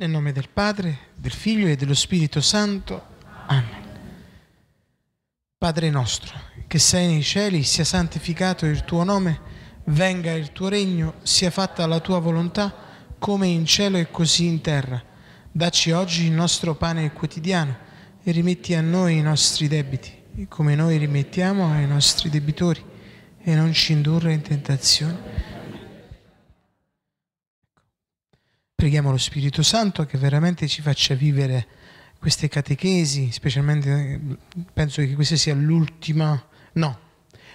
Nel nome del Padre, del Figlio e dello Spirito Santo. Amen. Padre nostro, che sei nei cieli, sia santificato il tuo nome, venga il tuo regno, sia fatta la tua volontà, come in cielo e così in terra. Dacci oggi il nostro pane quotidiano e rimetti a noi i nostri debiti, come noi rimettiamo ai nostri debitori, e non ci indurre in tentazione Preghiamo lo Spirito Santo che veramente ci faccia vivere queste catechesi, specialmente eh, penso che questa sia l'ultima, no,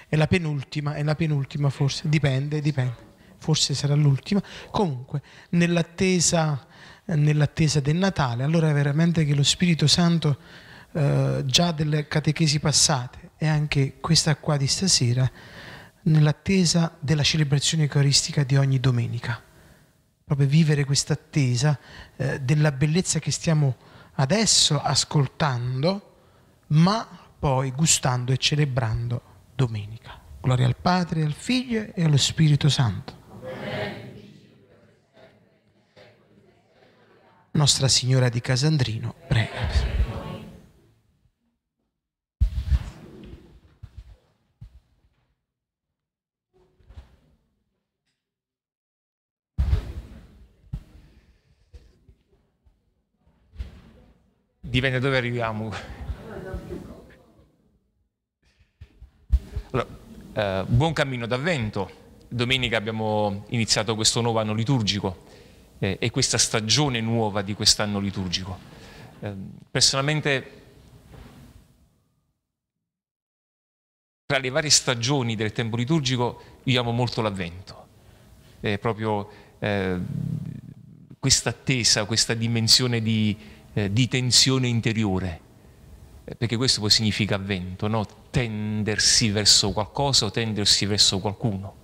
è la penultima, è la penultima forse, dipende, dipende, forse sarà l'ultima. Comunque, nell'attesa, nell'attesa del Natale, allora veramente che lo Spirito Santo eh, già delle catechesi passate e anche questa qua di stasera, nell'attesa della celebrazione eucaristica di ogni domenica proprio vivere questa attesa eh, della bellezza che stiamo adesso ascoltando, ma poi gustando e celebrando domenica. Gloria al Padre, al Figlio e allo Spirito Santo. Nostra Signora di Casandrino, prego. dipende da dove arriviamo. Allora, eh, buon cammino d'avvento. Domenica abbiamo iniziato questo nuovo anno liturgico eh, e questa stagione nuova di quest'anno liturgico. Eh, personalmente, tra le varie stagioni del tempo liturgico, io amo molto l'avvento. È proprio eh, questa attesa, questa dimensione di eh, di tensione interiore, eh, perché questo poi significa avvento, no? tendersi verso qualcosa o tendersi verso qualcuno.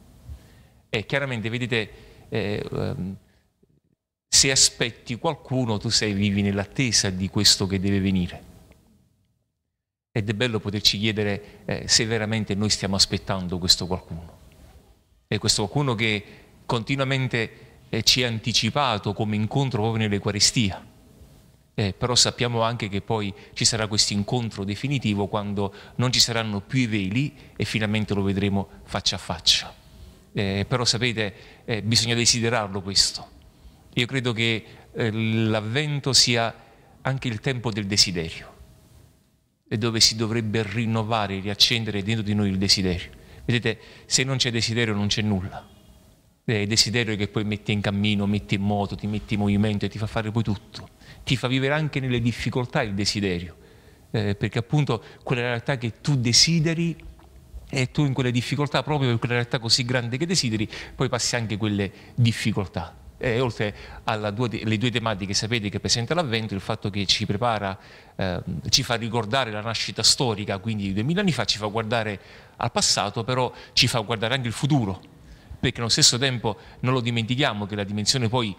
E chiaramente, vedete, eh, ehm, se aspetti qualcuno, tu sei, vivi nell'attesa di questo che deve venire. Ed è bello poterci chiedere eh, se veramente noi stiamo aspettando questo qualcuno. E questo qualcuno che continuamente eh, ci ha anticipato come incontro proprio nell'Eucaristia eh, però sappiamo anche che poi ci sarà questo incontro definitivo quando non ci saranno più i veli e finalmente lo vedremo faccia a faccia. Eh, però sapete, eh, bisogna desiderarlo questo. Io credo che eh, l'avvento sia anche il tempo del desiderio e dove si dovrebbe rinnovare, riaccendere dentro di noi il desiderio. Vedete, se non c'è desiderio non c'è nulla. È eh, il desiderio che poi metti in cammino, metti in moto, ti metti in movimento e ti fa fare poi tutto ti fa vivere anche nelle difficoltà il desiderio, eh, perché appunto quella realtà che tu desideri e tu in quelle difficoltà, proprio per quella realtà così grande che desideri, poi passi anche quelle difficoltà. E eh, oltre alle due, tematiche, sapete che presenta l'Avvento, il fatto che ci prepara, eh, ci fa ricordare la nascita storica, quindi duemila anni fa, ci fa guardare al passato, però ci fa guardare anche il futuro, perché allo stesso tempo non lo dimentichiamo che la dimensione poi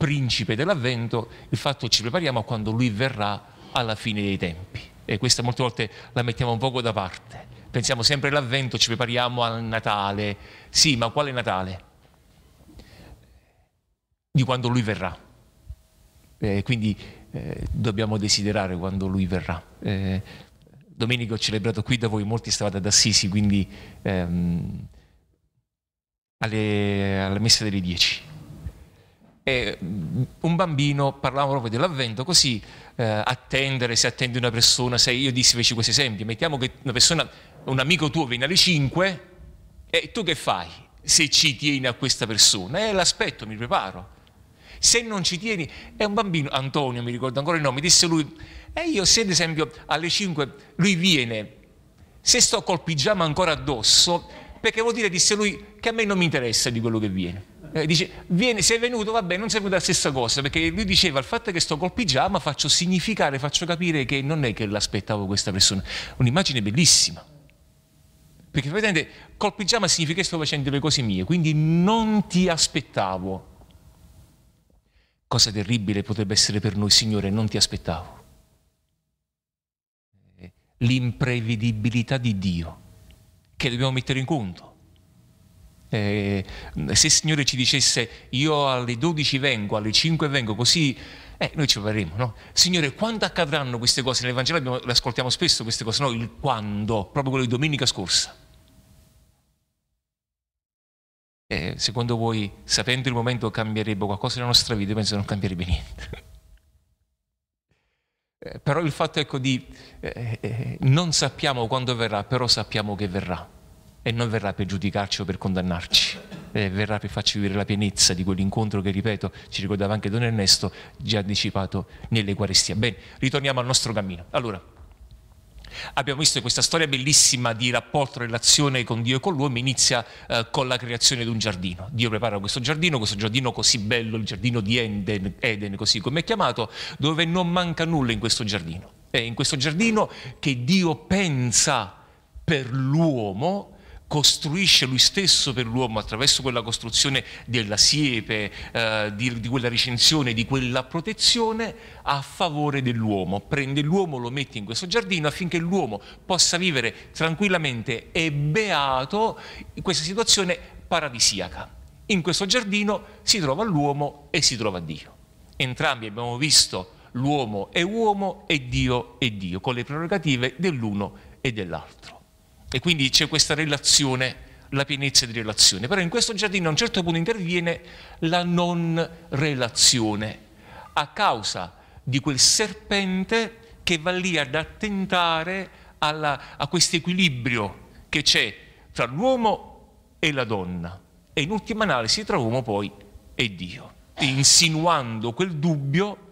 principe dell'avvento, il fatto che ci prepariamo a quando lui verrà alla fine dei tempi. E questa molte volte la mettiamo un poco da parte. Pensiamo sempre all'avvento, ci prepariamo al Natale. Sì, ma quale Natale? Di quando lui verrà. Eh, quindi eh, dobbiamo desiderare quando lui verrà. Eh, domenica ho celebrato qui da voi, molti stavate ad Assisi, quindi ehm, alle, alla messa delle 10 Mm, un bambino parlava proprio dell'avvento così eh, attendere se attendi una persona se io dissi feci questo esempio mettiamo che una persona un amico tuo viene alle 5 e tu che fai se ci tieni a questa persona e eh, l'aspetto mi preparo se non ci tieni è un bambino Antonio mi ricordo ancora il nome disse lui e eh, io se ad esempio alle 5 lui viene se sto col pigiama ancora addosso perché vuol dire disse lui che a me non mi interessa di quello che viene eh, dice, viene, sei venuto, vabbè, non sei venuto la stessa cosa, perché lui diceva il fatto che sto col pigiama faccio significare, faccio capire che non è che l'aspettavo questa persona. Un'immagine bellissima. Perché praticamente col pigiama significa che sto facendo le cose mie, quindi non ti aspettavo. Cosa terribile potrebbe essere per noi, Signore, non ti aspettavo. Eh, l'imprevedibilità di Dio, che dobbiamo mettere in conto eh, se il Signore ci dicesse io alle 12 vengo, alle 5 vengo, così eh, noi ci proveremo, no? Signore, quando accadranno queste cose? Nel Vangelo abbiamo, le ascoltiamo spesso queste cose, no? Il quando, proprio quello di domenica scorsa. Eh, secondo voi, sapendo il momento, cambierebbe qualcosa nella nostra vita? Io penso che non cambierebbe niente. Eh, però il fatto ecco di eh, eh, non sappiamo quando verrà, però sappiamo che verrà e non verrà per giudicarci o per condannarci, eh, verrà per farci vivere la pienezza di quell'incontro che, ripeto, ci ricordava anche Don Ernesto, già anticipato nell'Eucaristia. Bene, ritorniamo al nostro cammino. Allora, abbiamo visto che questa storia bellissima di rapporto, relazione con Dio e con l'uomo inizia eh, con la creazione di un giardino. Dio prepara questo giardino, questo giardino così bello, il giardino di Eden, Eden così come è chiamato, dove non manca nulla in questo giardino. È in questo giardino che Dio pensa per l'uomo costruisce lui stesso per l'uomo attraverso quella costruzione della siepe, eh, di, di, quella recensione, di quella protezione a favore dell'uomo. Prende l'uomo, lo mette in questo giardino affinché l'uomo possa vivere tranquillamente e beato in questa situazione paradisiaca. In questo giardino si trova l'uomo e si trova Dio. Entrambi abbiamo visto l'uomo è uomo e Dio è Dio, con le prerogative dell'uno e dell'altro. E quindi c'è questa relazione, la pienezza di relazione. Però in questo giardino a un certo punto interviene la non relazione a causa di quel serpente che va lì ad attentare alla, a questo equilibrio che c'è tra l'uomo e la donna e in ultima analisi tra uomo poi e Dio, insinuando quel dubbio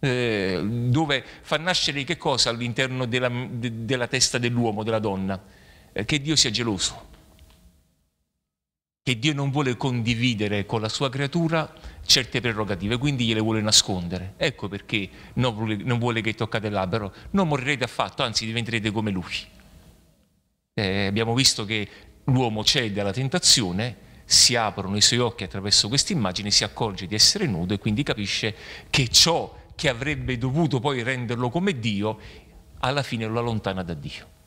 eh, dove fa nascere che cosa all'interno della, de, della testa dell'uomo, della donna? Eh, che Dio sia geloso, che Dio non vuole condividere con la sua creatura certe prerogative, quindi gliele vuole nascondere. Ecco perché non vuole, non vuole che toccate l'albero, non morirete affatto, anzi diventerete come lui. Eh, abbiamo visto che l'uomo cede alla tentazione, si aprono i suoi occhi attraverso questa immagine, si accorge di essere nudo e quindi capisce che ciò che avrebbe dovuto poi renderlo come Dio, alla fine lo allontana da Dio.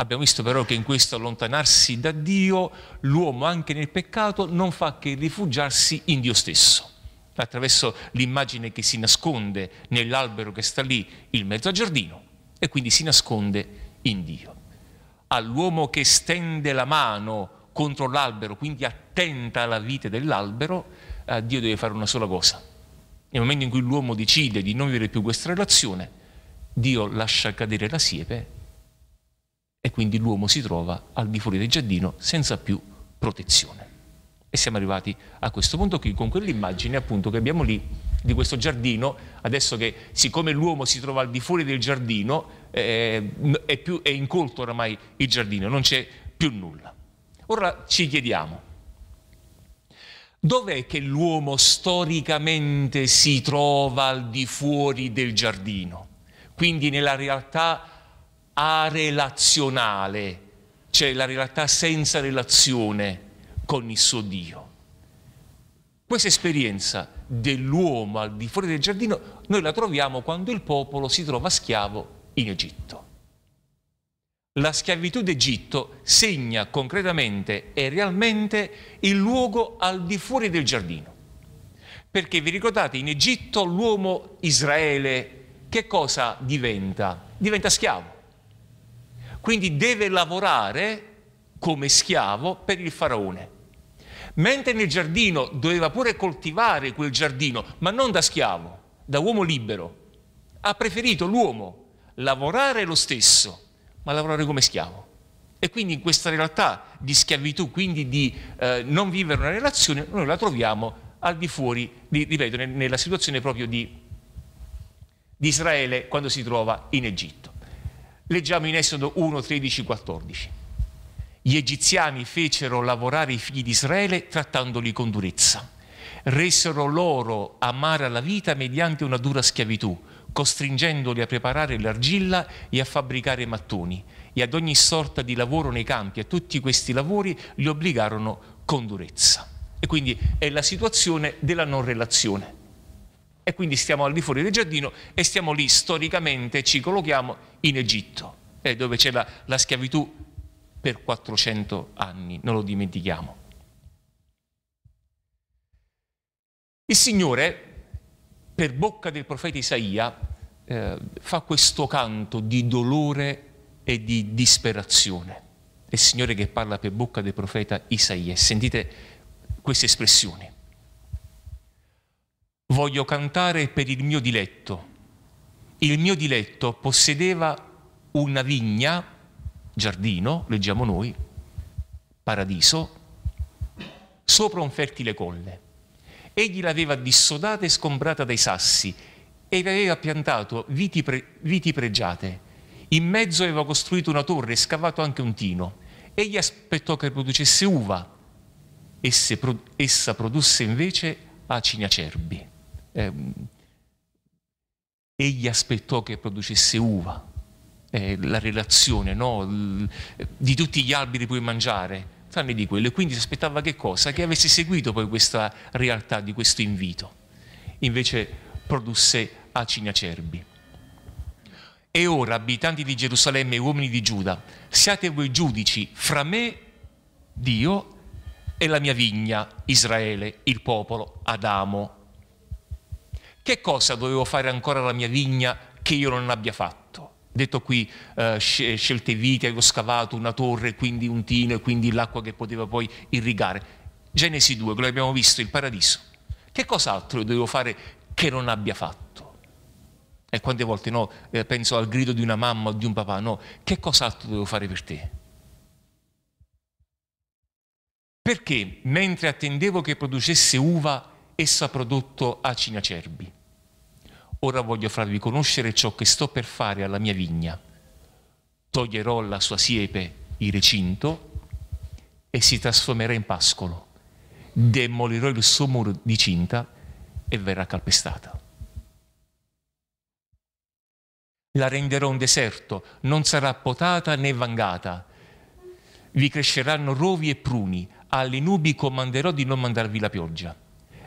Abbiamo visto però che in questo allontanarsi da Dio, l'uomo anche nel peccato non fa che rifugiarsi in Dio stesso, attraverso l'immagine che si nasconde nell'albero che sta lì in mezzo al giardino e quindi si nasconde in Dio. All'uomo che stende la mano contro l'albero, quindi attenta alla vita dell'albero, eh, Dio deve fare una sola cosa. Nel momento in cui l'uomo decide di non vivere più questa relazione, Dio lascia cadere la siepe e quindi l'uomo si trova al di fuori del giardino senza più protezione. E siamo arrivati a questo punto qui con quell'immagine appunto che abbiamo lì di questo giardino, adesso che siccome l'uomo si trova al di fuori del giardino, eh, è, più, è incolto oramai il giardino, non c'è più nulla. Ora ci chiediamo, dov'è che l'uomo storicamente si trova al di fuori del giardino? Quindi nella realtà arelazionale, cioè la realtà senza relazione con il suo Dio. Questa esperienza dell'uomo al di fuori del giardino noi la troviamo quando il popolo si trova schiavo in Egitto. La schiavitù d'Egitto segna concretamente e realmente il luogo al di fuori del giardino. Perché vi ricordate, in Egitto l'uomo Israele che cosa diventa? Diventa schiavo. Quindi deve lavorare come schiavo per il faraone. Mentre nel giardino doveva pure coltivare quel giardino, ma non da schiavo, da uomo libero. Ha preferito l'uomo lavorare lo stesso, ma lavorare come schiavo. E quindi in questa realtà di schiavitù, quindi di eh, non vivere una relazione, noi la troviamo al di fuori, di, ripeto, nella situazione proprio di, di Israele quando si trova in Egitto. Leggiamo in Esodo 1, 13, 14. Gli egiziani fecero lavorare i figli di Israele trattandoli con durezza. Resero loro amara la vita mediante una dura schiavitù, costringendoli a preparare l'argilla e a fabbricare mattoni. E ad ogni sorta di lavoro nei campi, a tutti questi lavori, li obbligarono con durezza. E quindi è la situazione della non relazione e quindi stiamo al di fuori del giardino e stiamo lì storicamente, ci collochiamo in Egitto, eh, dove c'è la, la schiavitù per 400 anni, non lo dimentichiamo. Il Signore, per bocca del profeta Isaia, eh, fa questo canto di dolore e di disperazione. È il Signore che parla per bocca del profeta Isaia. Sentite queste espressioni voglio cantare per il mio diletto. Il mio diletto possedeva una vigna, giardino, leggiamo noi, paradiso, sopra un fertile colle. Egli l'aveva dissodata e scombrata dai sassi e le aveva piantato viti, pre, viti pregiate. In mezzo aveva costruito una torre e scavato anche un tino. Egli aspettò che producesse uva. Esse, essa produsse invece acini acerbi ehm, egli aspettò che producesse uva, eh, la relazione, no? L, di tutti gli alberi puoi mangiare, tranne di quello, e quindi si aspettava che cosa? Che avesse seguito poi questa realtà di questo invito, invece produsse acini acerbi. E ora, abitanti di Gerusalemme e uomini di Giuda, siate voi giudici fra me, Dio, e la mia vigna, Israele, il popolo, Adamo, che cosa dovevo fare ancora la mia vigna che io non abbia fatto? Detto qui, eh, scelte vite, avevo scavato una torre, quindi un tino e quindi l'acqua che poteva poi irrigare. Genesi 2, quello che abbiamo visto, il paradiso. Che cos'altro dovevo fare che non abbia fatto? E quante volte no, eh, penso al grido di una mamma o di un papà, no, che cos'altro devo fare per te? Perché mentre attendevo che producesse uva, essa ha prodotto acini acerbi. Ora voglio farvi conoscere ciò che sto per fare alla mia vigna. Toglierò la sua siepe il recinto e si trasformerà in pascolo. Demolirò il suo muro di cinta e verrà calpestata. La renderò un deserto, non sarà potata né vangata. Vi cresceranno rovi e pruni, alle nubi comanderò di non mandarvi la pioggia.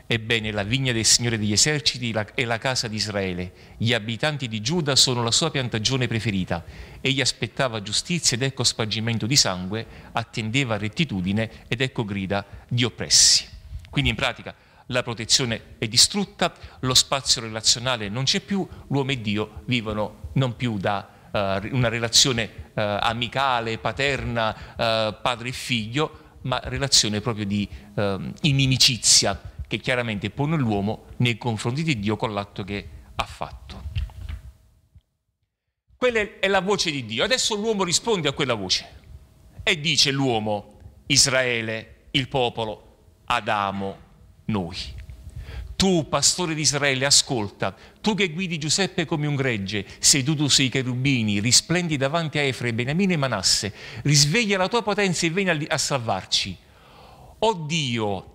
Ebbene, la vigna del Signore degli eserciti è la casa di Israele. Gli abitanti di Giuda sono la sua piantagione preferita. Egli aspettava giustizia ed ecco spargimento di sangue, attendeva rettitudine ed ecco grida di oppressi. Quindi in pratica la protezione è distrutta, lo spazio relazionale non c'è più, l'uomo e Dio vivono non più da uh, una relazione uh, amicale, paterna, uh, padre e figlio, ma relazione proprio di ehm, inimicizia che chiaramente pone l'uomo nei confronti di Dio con l'atto che ha fatto. Quella è la voce di Dio. Adesso l'uomo risponde a quella voce e dice l'uomo, Israele, il popolo, Adamo, noi. Tu, pastore di Israele, ascolta, tu che guidi Giuseppe come un gregge, seduto sui cherubini, risplendi davanti a Efre, Beniamino e Manasse, risveglia la tua potenza e vieni a salvarci. O Dio,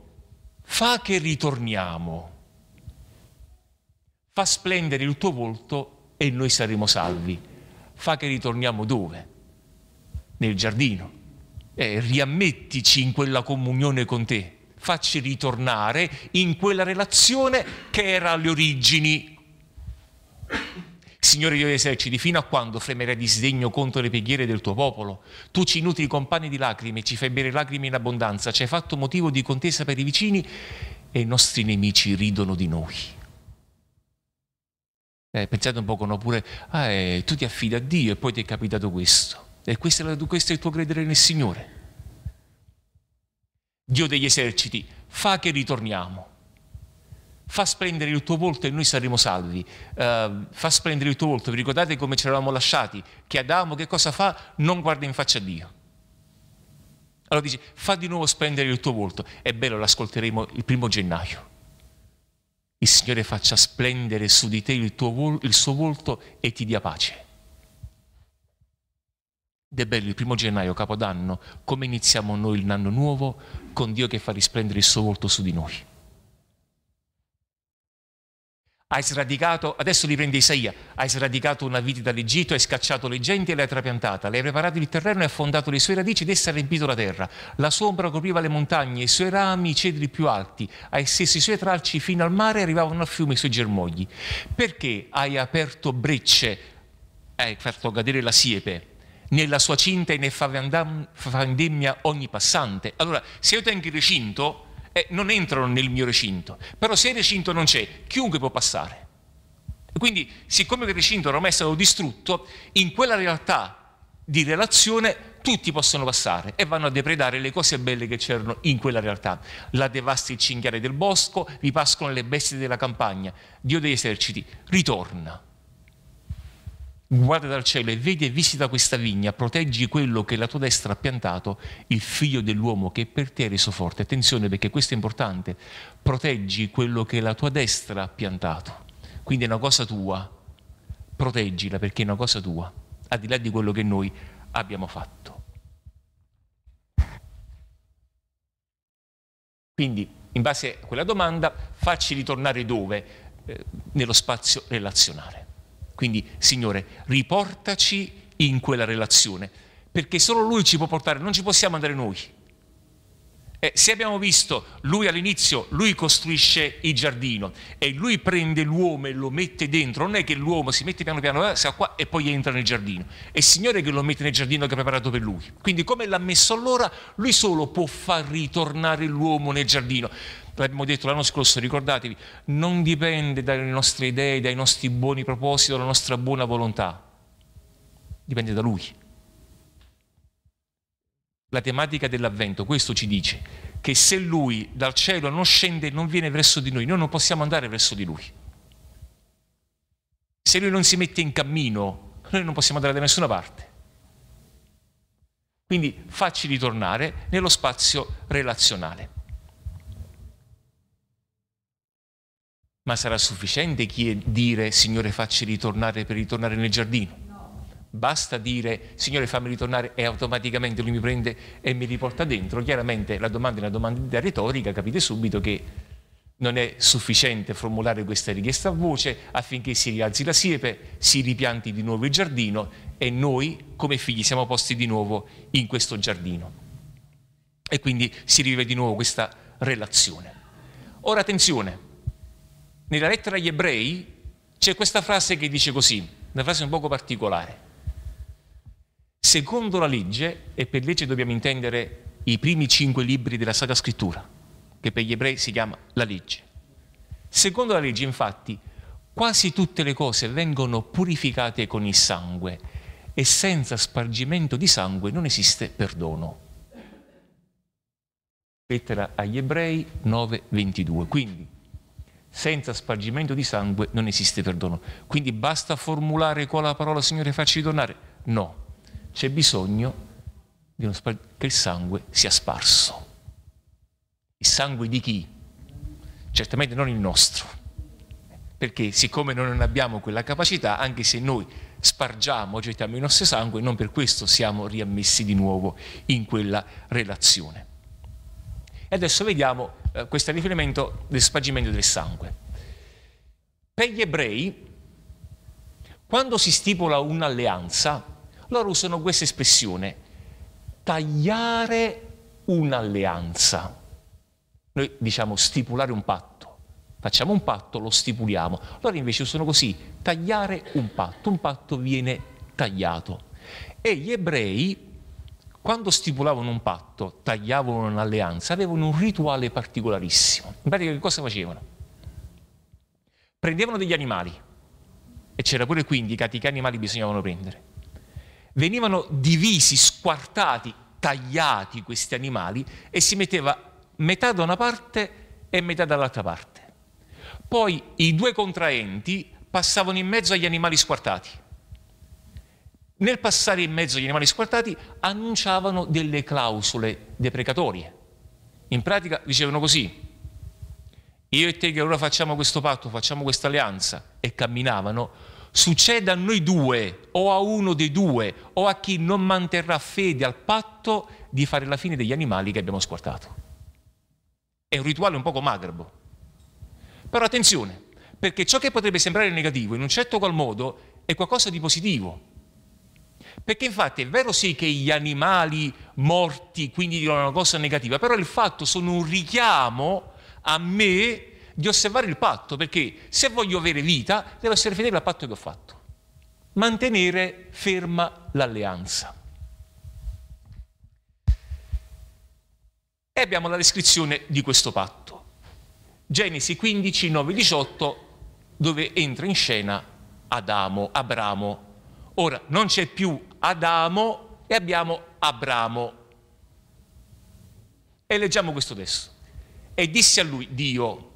fa che ritorniamo, fa splendere il tuo volto e noi saremo salvi. Fa che ritorniamo dove? Nel giardino. Eh, riammettici in quella comunione con te, facci ritornare in quella relazione che era alle origini. Signore Dio degli eserciti, fino a quando fremerai disdegno contro le preghiere del tuo popolo? Tu ci nutri con pane di lacrime, ci fai bere lacrime in abbondanza, ci hai fatto motivo di contesa per i vicini e i nostri nemici ridono di noi. Eh, pensate un po' no? pure, ah, eh, tu ti affidi a Dio e poi ti è capitato questo. E questo è, questo è il tuo credere nel Signore. Dio degli eserciti, fa che ritorniamo fa splendere il tuo volto e noi saremo salvi. Uh, fa splendere il tuo volto. Vi ricordate come ci eravamo lasciati? Che Adamo che cosa fa? Non guarda in faccia a Dio. Allora dice, fa di nuovo splendere il tuo volto. È bello, l'ascolteremo il primo gennaio. Il Signore faccia splendere su di te il, vol- il suo volto e ti dia pace. Ed è bello il primo gennaio, Capodanno, come iniziamo noi l'anno nuovo con Dio che fa risplendere il suo volto su di noi. Hai sradicato, adesso li prende Isaia, hai sradicato una vite dall'Egitto, hai scacciato le genti e l'hai trapiantata, le hai preparato il terreno e hai affondato le sue radici ed essa ha riempito la terra. La sombra copriva le montagne, i suoi rami, i cedri più alti, hai stesso i suoi tralci fino al mare e arrivavano al fiume i suoi germogli. Perché hai aperto brecce, hai fatto cadere la siepe, nella sua cinta e ne fa vendemmia ogni passante? Allora, se io tengo il recinto eh, non entrano nel mio recinto. Però se il recinto non c'è, chiunque può passare. Quindi, siccome il recinto ormai è stato distrutto, in quella realtà di relazione tutti possono passare e vanno a depredare le cose belle che c'erano in quella realtà. La devasti il cinghiale del bosco, ripascono le bestie della campagna. Dio degli eserciti ritorna guarda dal cielo e vedi e visita questa vigna, proteggi quello che la tua destra ha piantato, il figlio dell'uomo che per te ha reso forte. Attenzione perché questo è importante, proteggi quello che la tua destra ha piantato. Quindi è una cosa tua, proteggila perché è una cosa tua, al di là di quello che noi abbiamo fatto. Quindi, in base a quella domanda, facci ritornare dove? Eh, nello spazio relazionale. Quindi, Signore, riportaci in quella relazione, perché solo Lui ci può portare, non ci possiamo andare noi. Eh, se abbiamo visto, lui all'inizio, lui costruisce il giardino e lui prende l'uomo e lo mette dentro, non è che l'uomo si mette piano piano, ah, si qua e poi entra nel giardino. È il Signore che lo mette nel giardino che ha preparato per lui. Quindi come l'ha messo allora, lui solo può far ritornare l'uomo nel giardino l'abbiamo detto l'anno scorso, ricordatevi, non dipende dalle nostre idee, dai nostri buoni propositi, dalla nostra buona volontà, dipende da Lui. La tematica dell'avvento, questo ci dice, che se Lui dal cielo non scende, non viene verso di noi, noi non possiamo andare verso di Lui. Se Lui non si mette in cammino, noi non possiamo andare da nessuna parte. Quindi facci ritornare nello spazio relazionale. Ma sarà sufficiente dire Signore facci ritornare per ritornare nel giardino? No. Basta dire Signore fammi ritornare e automaticamente Lui mi prende e mi riporta dentro. Chiaramente la domanda è una domanda retorica, capite subito che non è sufficiente formulare questa richiesta a voce affinché si rialzi la siepe, si ripianti di nuovo il giardino e noi come figli siamo posti di nuovo in questo giardino. E quindi si rivive di nuovo questa relazione. Ora attenzione, nella lettera agli ebrei c'è questa frase che dice così, una frase un poco particolare. Secondo la legge, e per legge dobbiamo intendere i primi cinque libri della Sacra Scrittura, che per gli ebrei si chiama la legge. Secondo la legge, infatti, quasi tutte le cose vengono purificate con il sangue e senza spargimento di sangue non esiste perdono. Lettera agli ebrei 9:22. Quindi senza spargimento di sangue non esiste perdono. Quindi basta formulare qua la parola Signore facci ritornare? No, c'è bisogno che il sangue sia sparso. Il sangue di chi? Certamente non il nostro, perché siccome noi non abbiamo quella capacità, anche se noi spargiamo, gettiamo il nostro sangue, non per questo siamo riammessi di nuovo in quella relazione. E adesso vediamo eh, questo riferimento del spargimento del sangue. Per gli ebrei, quando si stipula un'alleanza, loro usano questa espressione, tagliare un'alleanza. Noi diciamo stipulare un patto. Facciamo un patto, lo stipuliamo. Loro invece usano così, tagliare un patto. Un patto viene tagliato. E gli ebrei quando stipulavano un patto, tagliavano un'alleanza, avevano un rituale particolarissimo. In pratica che cosa facevano? Prendevano degli animali, e c'era pure qui indicato che animali bisognavano prendere. Venivano divisi, squartati, tagliati questi animali e si metteva metà da una parte e metà dall'altra parte. Poi i due contraenti passavano in mezzo agli animali squartati nel passare in mezzo agli animali squartati annunciavano delle clausole deprecatorie. In pratica dicevano così, io e te che ora facciamo questo patto, facciamo questa alleanza, e camminavano, succeda a noi due o a uno dei due o a chi non manterrà fede al patto di fare la fine degli animali che abbiamo squartato. È un rituale un poco magrebo. Però attenzione, perché ciò che potrebbe sembrare negativo in un certo qual modo è qualcosa di positivo perché infatti è vero sì che gli animali morti quindi dicono una cosa negativa, però il fatto sono un richiamo a me di osservare il patto, perché se voglio avere vita devo essere fedele al patto che ho fatto. Mantenere ferma l'alleanza. E abbiamo la descrizione di questo patto. Genesi 15, 9, 18, dove entra in scena Adamo, Abramo Ora non c'è più Adamo e abbiamo Abramo. E leggiamo questo testo. E disse a lui Dio,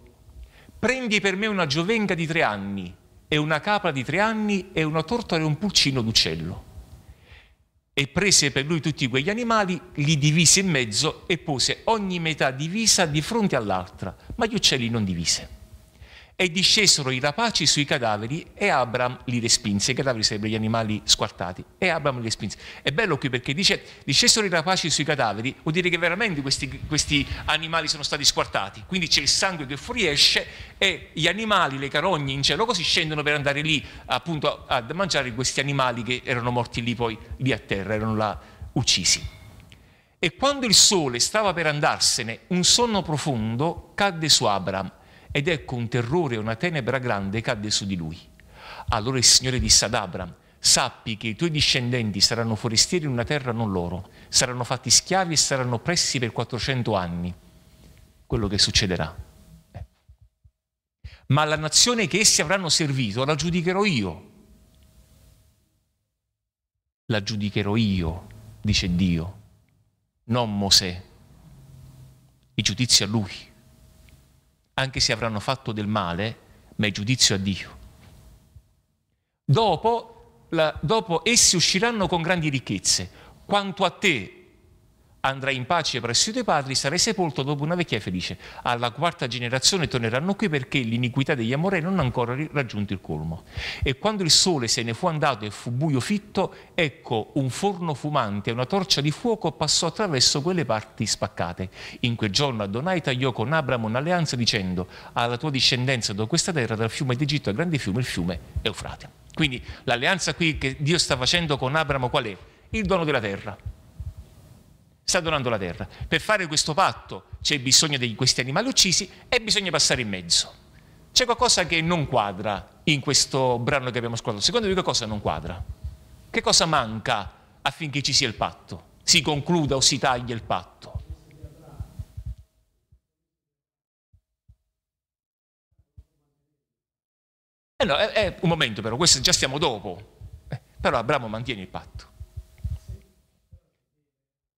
prendi per me una giovenca di tre anni e una capra di tre anni e una tortora e un pulcino d'uccello. E prese per lui tutti quegli animali, li divise in mezzo e pose ogni metà divisa di fronte all'altra, ma gli uccelli non divise e discesero i rapaci sui cadaveri e Abram li respinse. I cadaveri sarebbero gli animali squartati e Abram li respinse. È bello qui perché dice discesero i rapaci sui cadaveri, vuol dire che veramente questi, questi animali sono stati squartati, quindi c'è il sangue che fuoriesce e gli animali, le carogne in cielo così scendono per andare lì appunto a mangiare questi animali che erano morti lì poi lì a terra, erano là uccisi. E quando il sole stava per andarsene, un sonno profondo cadde su Abram ed ecco un terrore, una tenebra grande cadde su di lui. Allora il Signore disse ad Abram, sappi che i tuoi discendenti saranno forestieri in una terra non loro, saranno fatti schiavi e saranno oppressi per 400 anni. Quello che succederà. Ma la nazione che essi avranno servito la giudicherò io. La giudicherò io, dice Dio, non Mosè. Il giudizio a lui anche se avranno fatto del male, ma è giudizio a Dio. Dopo, la, dopo essi usciranno con grandi ricchezze. Quanto a te, andrai in pace presso i tuoi padri, sarai sepolto dopo una vecchia felice. Alla quarta generazione torneranno qui perché l'iniquità degli amorei non ha ancora raggiunto il colmo. E quando il sole se ne fu andato e fu buio fitto, ecco un forno fumante e una torcia di fuoco passò attraverso quelle parti spaccate. In quel giorno Adonai tagliò con Abramo un'alleanza dicendo alla tua discendenza da questa terra dal fiume d'Egitto al grande fiume, il fiume Eufrate. Quindi l'alleanza qui che Dio sta facendo con Abramo qual è? Il dono della terra sta donando la terra. Per fare questo patto c'è bisogno di questi animali uccisi e bisogna passare in mezzo. C'è qualcosa che non quadra in questo brano che abbiamo ascoltato. Secondo voi che cosa non quadra? Che cosa manca affinché ci sia il patto? Si concluda o si taglia il patto? Eh no, è, è un momento però, questo già stiamo dopo. Eh, però Abramo mantiene il patto.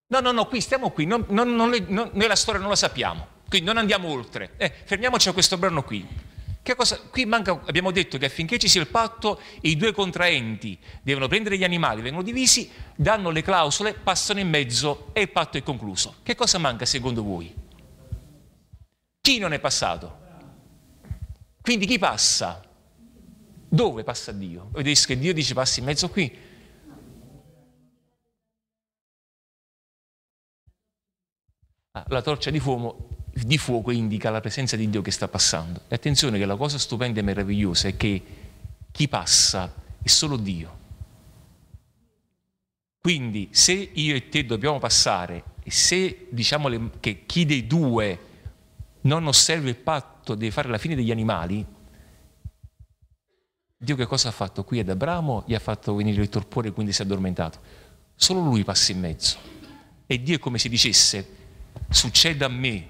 No, no, no, qui stiamo qui, non, non, non, noi la storia non la sappiamo, quindi non andiamo oltre. Eh, fermiamoci a questo brano qui. Cosa, qui manca, abbiamo detto che affinché ci sia il patto, i due contraenti devono prendere gli animali, vengono divisi, danno le clausole, passano in mezzo e il patto è concluso. Che cosa manca secondo voi? Chi non è passato? Quindi chi passa? Dove passa Dio? Vedete che Dio dice passi in mezzo qui, Ah, la torcia di fuoco, di fuoco indica la presenza di Dio che sta passando. E attenzione che la cosa stupenda e meravigliosa è che chi passa è solo Dio. Quindi se io e te dobbiamo passare e se diciamo che chi dei due non osserva il patto deve fare la fine degli animali, Dio che cosa ha fatto qui ad Abramo? Gli ha fatto venire il torpore e quindi si è addormentato. Solo lui passa in mezzo. E Dio è come se dicesse, succede a me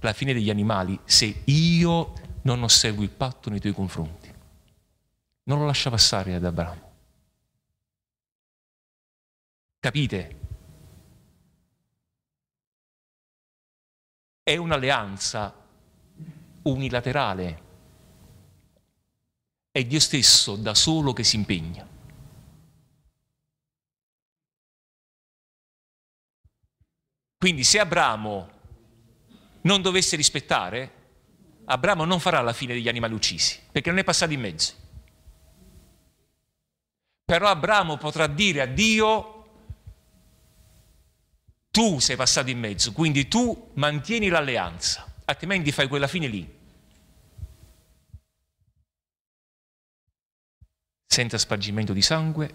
la fine degli animali se io non osservo il patto nei tuoi confronti. Non lo lascia passare ad Abramo. Capite? È un'alleanza unilaterale. È Dio stesso da solo che si impegna. Quindi se Abramo non dovesse rispettare, Abramo non farà la fine degli animali uccisi, perché non è passato in mezzo. Però Abramo potrà dire a Dio, tu sei passato in mezzo, quindi tu mantieni l'alleanza, altrimenti fai quella fine lì. Senza spargimento di sangue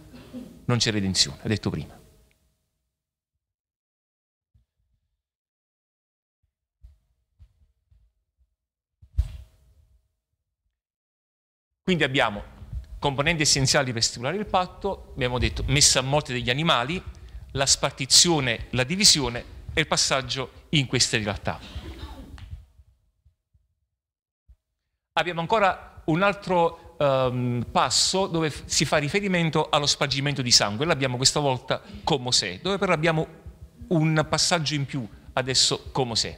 non c'è redenzione, ha detto prima. Quindi abbiamo componenti essenziali per stipulare il patto, abbiamo detto messa a morte degli animali, la spartizione, la divisione e il passaggio in queste realtà. Abbiamo ancora un altro um, passo dove si fa riferimento allo spargimento di sangue, l'abbiamo questa volta con Mosè, dove però abbiamo un passaggio in più adesso con Mosè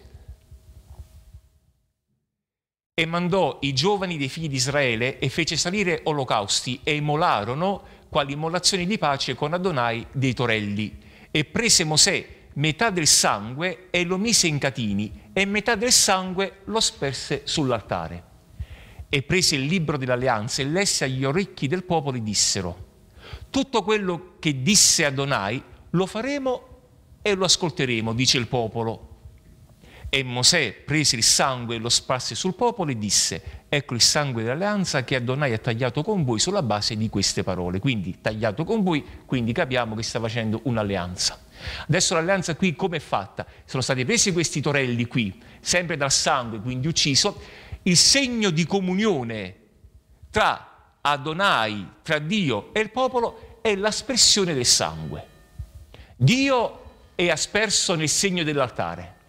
e mandò i giovani dei figli di Israele e fece salire olocausti e immolarono quali immolazioni di pace con Adonai dei torelli. E prese Mosè metà del sangue e lo mise in catini e metà del sangue lo sperse sull'altare. E prese il libro dell'alleanza e lesse agli orecchi del popolo e dissero, tutto quello che disse Adonai lo faremo e lo ascolteremo, dice il popolo e Mosè prese il sangue e lo sparse sul popolo e disse, ecco il sangue dell'alleanza che Adonai ha tagliato con voi sulla base di queste parole. Quindi tagliato con voi, quindi capiamo che sta facendo un'alleanza. Adesso l'alleanza qui come è fatta? Sono stati presi questi torelli qui, sempre dal sangue, quindi ucciso, il segno di comunione tra Adonai, tra Dio e il popolo, è l'aspersione del sangue. Dio è asperso nel segno dell'altare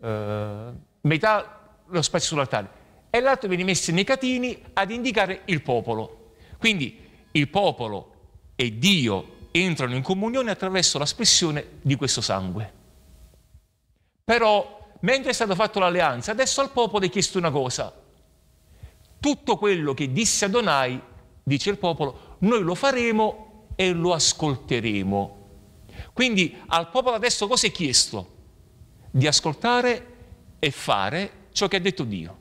eh, metà lo spazio sulla tale, e l'altro viene messo nei catini ad indicare il popolo. Quindi il popolo e Dio entrano in comunione attraverso l'espressione di questo sangue. Però, mentre è stata fatta l'alleanza, adesso al popolo è chiesto una cosa. Tutto quello che disse Adonai, dice il popolo, noi lo faremo e lo ascolteremo. Quindi al popolo adesso cosa è chiesto? di ascoltare e fare ciò che ha detto Dio.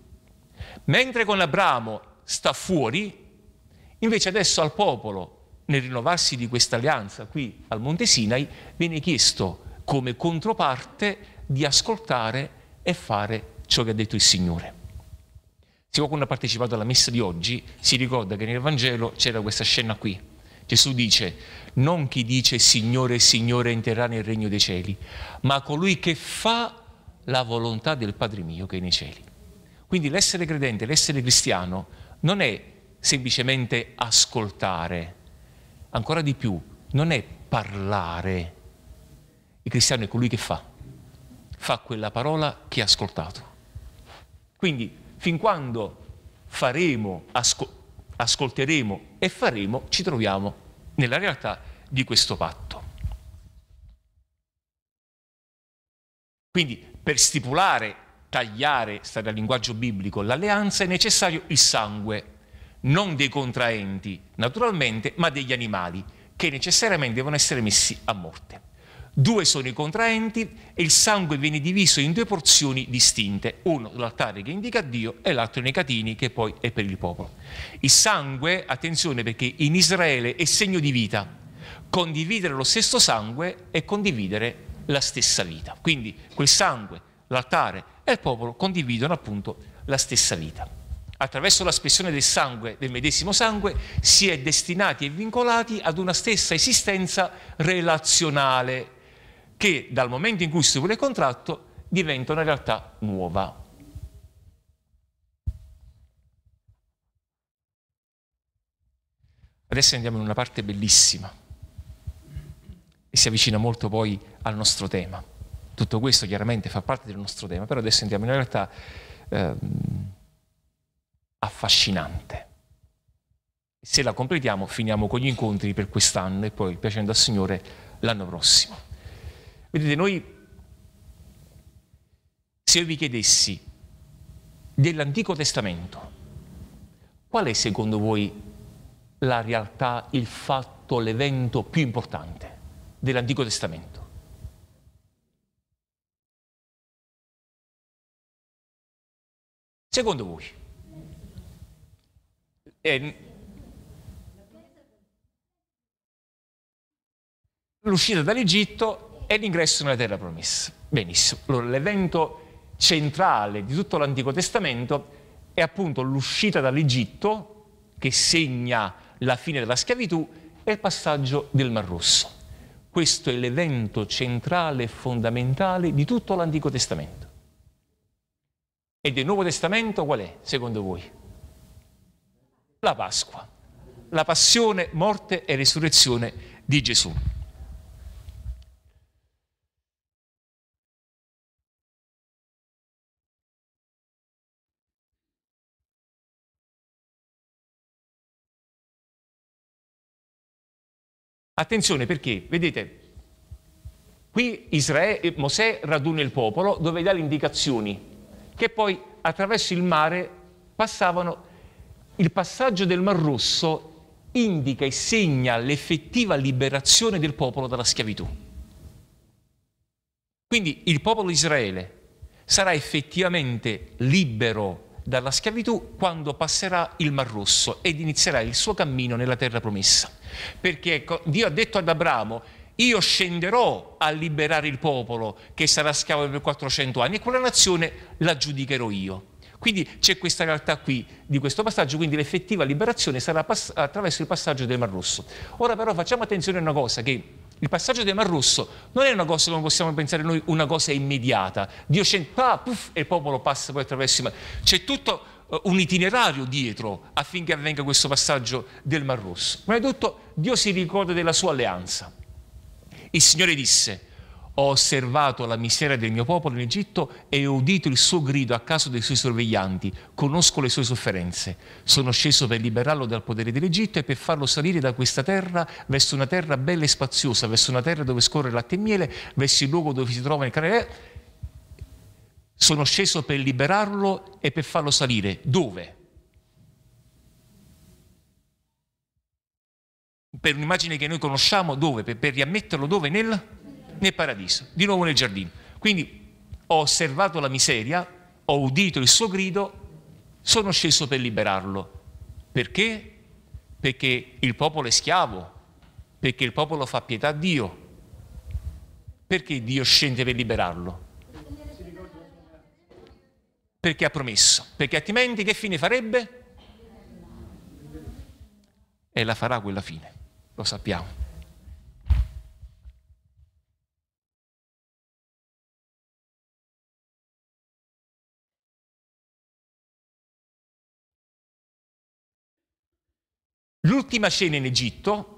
Mentre con Abramo sta fuori, invece adesso al popolo, nel rinnovarsi di questa alleanza qui al Monte Sinai, viene chiesto come controparte di ascoltare e fare ciò che ha detto il Signore. Se qualcuno ha partecipato alla messa di oggi, si ricorda che nel Vangelo c'era questa scena qui. Gesù dice, non chi dice Signore, Signore entrerà nel regno dei cieli, ma colui che fa la volontà del Padre mio che è nei cieli. Quindi l'essere credente, l'essere cristiano, non è semplicemente ascoltare, ancora di più, non è parlare. Il cristiano è colui che fa, fa quella parola che ha ascoltato. Quindi, fin quando faremo, asco ascolteremo e faremo, ci troviamo nella realtà di questo patto. Quindi per stipulare, tagliare, stare al linguaggio biblico, l'alleanza è necessario il sangue, non dei contraenti naturalmente, ma degli animali, che necessariamente devono essere messi a morte. Due sono i contraenti e il sangue viene diviso in due porzioni distinte, uno l'altare che indica Dio e l'altro nei catini che poi è per il popolo. Il sangue, attenzione perché in Israele è segno di vita, condividere lo stesso sangue è condividere la stessa vita. Quindi quel sangue, l'altare e il popolo condividono appunto la stessa vita. Attraverso l'espressione del sangue, del medesimo sangue, si è destinati e vincolati ad una stessa esistenza relazionale che dal momento in cui si stipula il contratto diventa una realtà nuova. Adesso andiamo in una parte bellissima e si avvicina molto poi al nostro tema. Tutto questo chiaramente fa parte del nostro tema, però adesso andiamo in una realtà eh, affascinante. Se la completiamo finiamo con gli incontri per quest'anno e poi, piacendo al Signore, l'anno prossimo. Vedete, noi, se io vi chiedessi dell'Antico Testamento, qual è secondo voi la realtà, il fatto, l'evento più importante dell'Antico Testamento? Secondo voi? Eh, l'uscita dall'Egitto e l'ingresso nella terra promessa. Benissimo. Allora, l'evento centrale di tutto l'Antico Testamento è appunto l'uscita dall'Egitto, che segna la fine della schiavitù, e il passaggio del Mar Rosso. Questo è l'evento centrale e fondamentale di tutto l'Antico Testamento. E del Nuovo Testamento qual è, secondo voi? La Pasqua, la passione, morte e risurrezione di Gesù. Attenzione perché, vedete, qui Israele, eh, Mosè raduna il popolo dove dà le indicazioni che poi attraverso il mare passavano. Il passaggio del Mar Rosso indica e segna l'effettiva liberazione del popolo dalla schiavitù. Quindi il popolo di Israele sarà effettivamente libero dalla schiavitù quando passerà il Mar Rosso ed inizierà il suo cammino nella terra promessa. Perché ecco, Dio ha detto ad Abramo, io scenderò a liberare il popolo che sarà schiavo per 400 anni e quella nazione la giudicherò io. Quindi c'è questa realtà qui di questo passaggio, quindi l'effettiva liberazione sarà attraverso il passaggio del Mar Rosso. Ora però facciamo attenzione a una cosa che il passaggio del Mar Rosso non è una cosa come possiamo pensare noi, una cosa immediata. Dio scende, puff, e il popolo passa poi attraverso il Mar. C'è tutto uh, un itinerario dietro affinché avvenga questo passaggio del Mar Rosso. Prima di tutto, Dio si ricorda della sua alleanza. Il Signore disse, ho osservato la miseria del mio popolo in Egitto e ho udito il suo grido a caso dei suoi sorveglianti, conosco le sue sofferenze. Sono sceso per liberarlo dal potere dell'Egitto e per farlo salire da questa terra verso una terra bella e spaziosa, verso una terra dove scorre latte e miele, verso il luogo dove si trova il Canaanè. Sono sceso per liberarlo e per farlo salire. Dove? per un'immagine che noi conosciamo, dove? Per, per riammetterlo dove? Nel nel paradiso, di nuovo nel giardino. Quindi ho osservato la miseria, ho udito il suo grido, sono sceso per liberarlo. Perché? Perché il popolo è schiavo, perché il popolo fa pietà a Dio. Perché Dio scende per liberarlo? Perché ha promesso, perché altrimenti che fine farebbe? E la farà quella fine, lo sappiamo. L'ultima scena in Egitto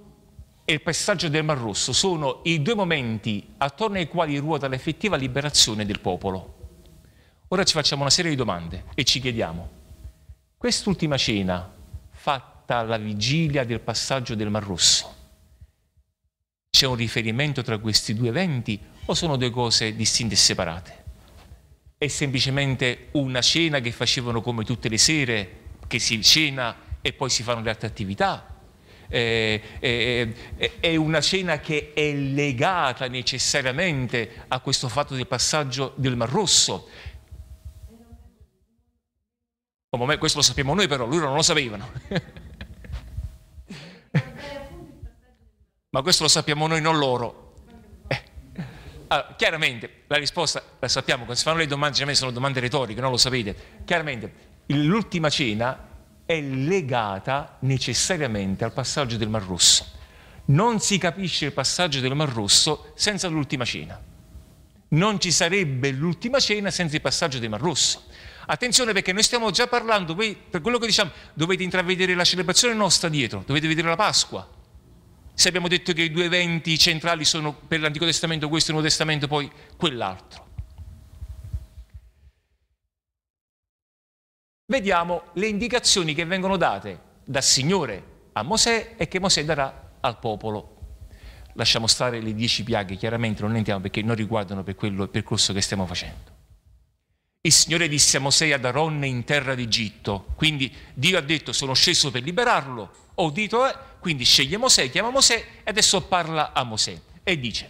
e il passaggio del Mar Rosso sono i due momenti attorno ai quali ruota l'effettiva liberazione del popolo. Ora ci facciamo una serie di domande e ci chiediamo, quest'ultima cena fatta alla vigilia del passaggio del Mar Rosso, c'è un riferimento tra questi due eventi o sono due cose distinte e separate? È semplicemente una cena che facevano come tutte le sere, che si cena e poi si fanno le altre attività. Eh, eh, eh, eh è una cena che è legata necessariamente a questo fatto del passaggio del Mar Rosso. Questo lo sappiamo noi però, loro non lo sapevano. Ma questo lo sappiamo noi, non loro. Eh. Allora, ah, chiaramente la risposta la sappiamo, quando si fanno le domande, sono domande retoriche, non lo sapete. Chiaramente l'ultima cena è legata necessariamente al passaggio del Mar Rosso. Non si capisce il passaggio del Mar Rosso senza l'ultima cena. Non ci sarebbe l'ultima cena senza il passaggio del Mar Rosso. Attenzione perché noi stiamo già parlando, voi, per quello che diciamo, dovete intravedere la celebrazione nostra dietro, dovete vedere la Pasqua. Se abbiamo detto che i due eventi centrali sono per l'Antico Testamento questo e il Nuovo Testamento, poi quell'altro. vediamo le indicazioni che vengono date dal Signore a Mosè e che Mosè darà al popolo. Lasciamo stare le dieci piaghe, chiaramente non ne entriamo perché non riguardano per quello il percorso che stiamo facendo. Il Signore disse a Mosè ad Aronne in terra d'Egitto, quindi Dio ha detto sono sceso per liberarlo, ho udito, eh? quindi sceglie Mosè, chiama Mosè e adesso parla a Mosè e dice,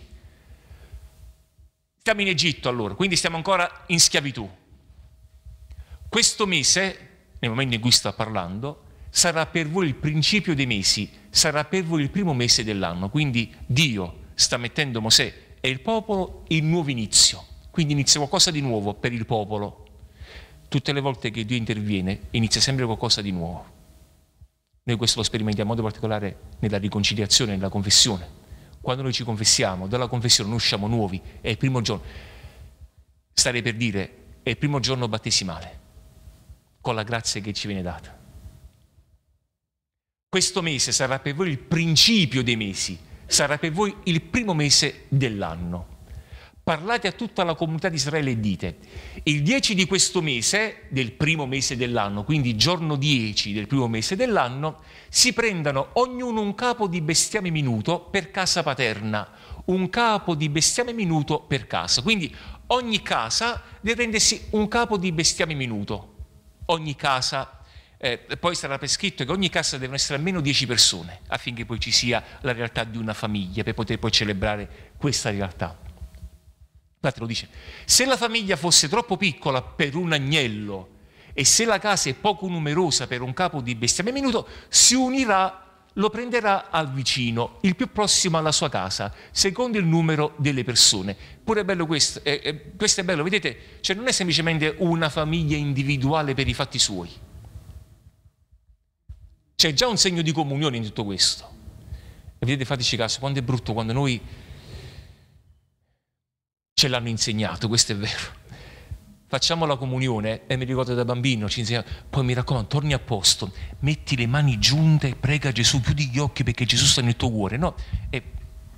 stiamo in Egitto allora, quindi stiamo ancora in schiavitù, questo mese, nel momento in cui sto parlando, sarà per voi il principio dei mesi, sarà per voi il primo mese dell'anno. Quindi Dio sta mettendo Mosè e il popolo il nuovo inizio. Quindi inizia qualcosa di nuovo per il popolo. Tutte le volte che Dio interviene inizia sempre qualcosa di nuovo. Noi questo lo sperimentiamo in modo particolare nella riconciliazione, nella confessione. Quando noi ci confessiamo, dalla confessione noi usciamo nuovi, è il primo giorno. Starei per dire, è il primo giorno battesimale con la grazia che ci viene data. Questo mese sarà per voi il principio dei mesi, sarà per voi il primo mese dell'anno. Parlate a tutta la comunità di Israele e dite, il 10 di questo mese, del primo mese dell'anno, quindi giorno 10 del primo mese dell'anno, si prendano ognuno un capo di bestiame minuto per casa paterna, un capo di bestiame minuto per casa. Quindi ogni casa deve prendersi un capo di bestiame minuto ogni casa eh, poi sarà prescritto che ogni casa devono essere almeno 10 persone affinché poi ci sia la realtà di una famiglia per poter poi celebrare questa realtà. Guardate, lo dice, se la famiglia fosse troppo piccola per un agnello e se la casa è poco numerosa per un capo di bestia benvenuto, si unirà lo prenderà al vicino, il più prossimo alla sua casa, secondo il numero delle persone. Pure è bello questo, eh, eh, questo è bello, vedete, cioè non è semplicemente una famiglia individuale per i fatti suoi. C'è già un segno di comunione in tutto questo. E vedete, fateci caso, quanto è brutto quando noi ce l'hanno insegnato, questo è vero facciamo la comunione e mi ricordo da bambino, ci insegna, poi mi raccomando, torni a posto, metti le mani giunte prega Gesù, chiudi gli occhi perché Gesù sta nel tuo cuore. No, e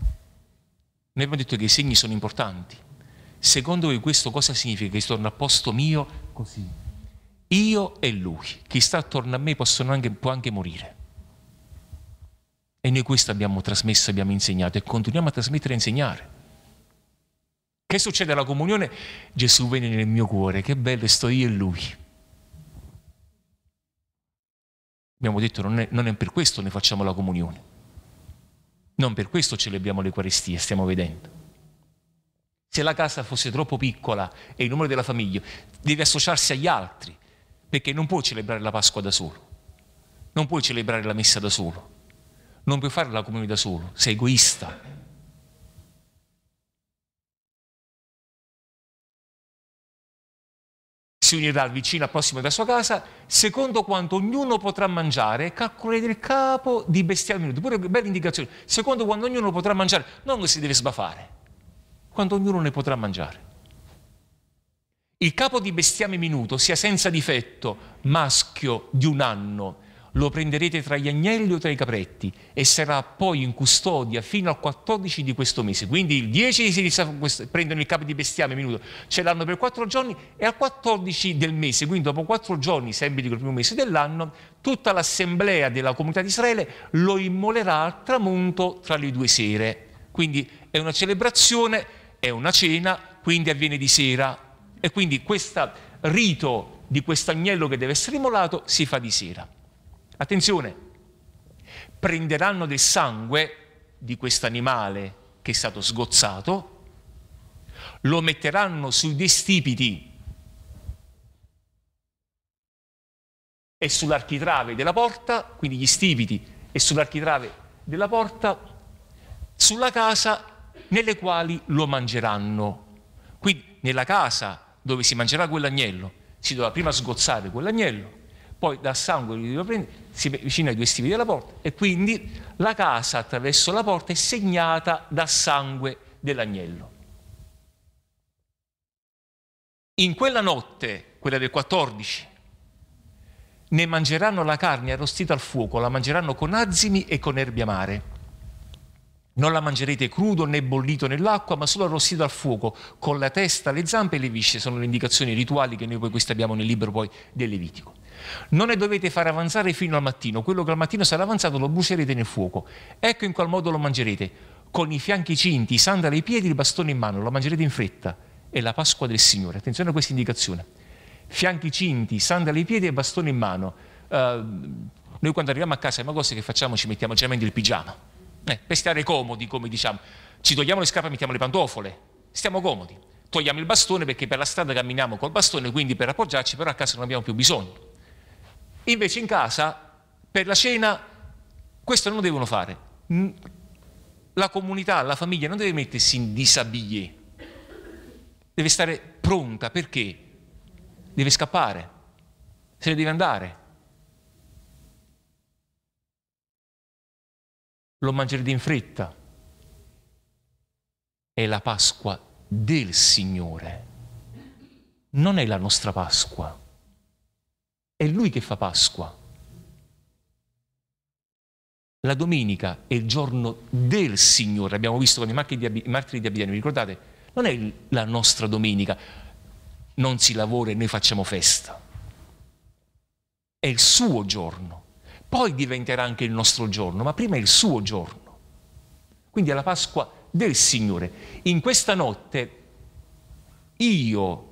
noi abbiamo detto che i segni sono importanti. Secondo voi questo cosa significa? Che torna a posto mio così. Io e lui, chi sta attorno a me anche, può anche morire. E noi questo abbiamo trasmesso, abbiamo insegnato e continuiamo a trasmettere e insegnare. Che succede alla comunione? Gesù viene nel mio cuore, che bello, sto io e lui. Abbiamo detto, non è, non è per questo noi facciamo la comunione. Non per questo celebriamo l'Eucaristia, stiamo vedendo. Se la casa fosse troppo piccola e il numero della famiglia, deve associarsi agli altri, perché non puoi celebrare la Pasqua da solo, non puoi celebrare la messa da solo, non puoi fare la comunione da solo, sei egoista, si unirà al vicino prossimo della sua casa, secondo quanto ognuno potrà mangiare, calcolare il capo di bestiame minuto, pure bella indicazione, secondo quanto ognuno potrà mangiare, non si deve sbafare, quando ognuno ne potrà mangiare. Il capo di bestiame minuto sia senza difetto, maschio di un anno, lo prenderete tra gli agnelli o tra i capretti e sarà poi in custodia fino al 14 di questo mese. Quindi il 10 si prendono il capo di bestiame, minuto, ce l'hanno per 4 giorni e al 14 del mese, quindi dopo 4 giorni, sempre di quel primo mese dell'anno, tutta l'assemblea della comunità di Israele lo immolerà al tramonto tra le due sere. Quindi è una celebrazione, è una cena, quindi avviene di sera. E quindi questo rito di quest'agnello che deve essere immolato si fa di sera. Attenzione, prenderanno del sangue di questo animale che è stato sgozzato, lo metteranno sui destipiti e sull'architrave della porta, quindi gli stipiti e sull'architrave della porta, sulla casa nelle quali lo mangeranno. Quindi nella casa dove si mangerà quell'agnello si dovrà prima sgozzare quell'agnello, poi dal sangue li riprende, si avvicina ai due stivi della porta e quindi la casa attraverso la porta è segnata dal sangue dell'agnello. In quella notte, quella del 14, ne mangeranno la carne arrostita al fuoco, la mangeranno con azimi e con erbe amare. Non la mangerete crudo né bollito nell'acqua, ma solo arrostito al fuoco, con la testa, le zampe e le visce. Sono le indicazioni rituali che noi poi queste abbiamo nel libro poi del Levitico. Non ne dovete far avanzare fino al mattino, quello che al mattino sarà avanzato lo brucerete nel fuoco. Ecco in qual modo lo mangerete. Con i fianchi cinti, i sandali ai piedi, il bastone in mano, lo mangerete in fretta. È la Pasqua del Signore. Attenzione a questa indicazione. Fianchi cinti, sandali ai piedi e bastone in mano. Uh, noi quando arriviamo a casa, ma cosa che facciamo? Ci mettiamo generalmente il pigiama. Eh, per stare comodi, come diciamo. Ci togliamo le scarpe e mettiamo le pantofole. Stiamo comodi togliamo il bastone perché per la strada camminiamo col bastone, quindi per appoggiarci, però a casa non abbiamo più bisogno. Invece in casa, per la cena, questo non devono fare. La comunità, la famiglia non deve mettersi in disabille, deve stare pronta perché deve scappare, se ne deve andare. Lo mangerete in fretta. È la Pasqua del Signore, non è la nostra Pasqua. È lui che fa Pasqua. La domenica è il giorno del Signore, abbiamo visto con i martiri di Abidane, vi ricordate? Non è la nostra domenica, non si lavora e noi facciamo festa. È il suo giorno, poi diventerà anche il nostro giorno, ma prima è il suo giorno. Quindi è la Pasqua del Signore. In questa notte io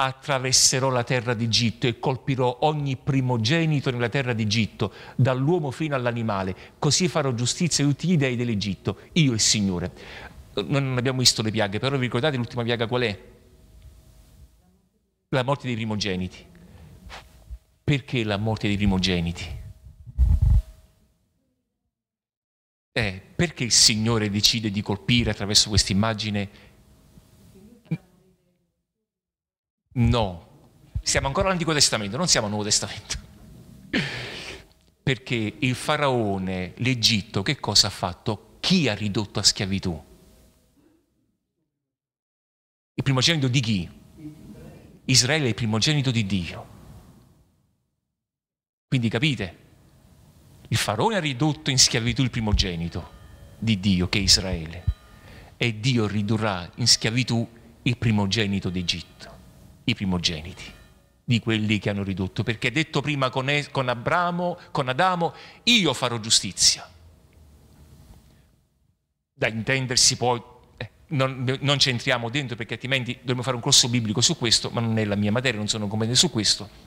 attraverserò la terra d'Egitto e colpirò ogni primogenito nella terra d'Egitto, dall'uomo fino all'animale, così farò giustizia a tutti gli dei dell'Egitto, io il Signore. Non abbiamo visto le piaghe, però vi ricordate l'ultima piaga qual è? La morte dei primogeniti. Perché la morte dei primogeniti? Eh, perché il Signore decide di colpire attraverso questa immagine No, siamo ancora all'Antico Testamento, non siamo al Nuovo Testamento. Perché il faraone, l'Egitto, che cosa ha fatto? Chi ha ridotto a schiavitù? Il primogenito di chi? Israele è il primogenito di Dio. Quindi capite? Il faraone ha ridotto in schiavitù il primogenito di Dio, che è Israele, e Dio ridurrà in schiavitù il primogenito d'Egitto i primogeniti di quelli che hanno ridotto, perché detto prima con, es- con Abramo, con Adamo, io farò giustizia. Da intendersi poi, eh, non, non ci dentro perché altrimenti dovremmo fare un corso biblico su questo, ma non è la mia materia, non sono competente su questo.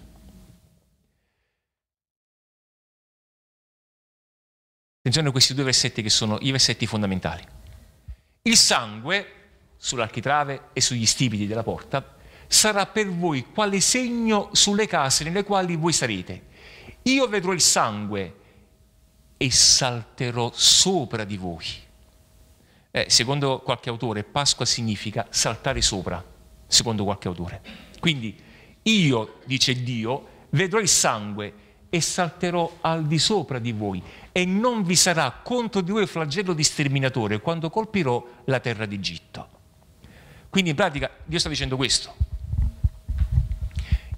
Attenzione a questi due versetti che sono i versetti fondamentali. Il sangue sull'architrave e sugli stipiti della porta sarà per voi quale segno sulle case nelle quali voi sarete. Io vedrò il sangue e salterò sopra di voi. Eh, secondo qualche autore Pasqua significa saltare sopra, secondo qualche autore. Quindi io, dice Dio, vedrò il sangue e salterò al di sopra di voi e non vi sarà contro di voi flagello di sterminatore quando colpirò la terra d'Egitto. Quindi in pratica Dio sta dicendo questo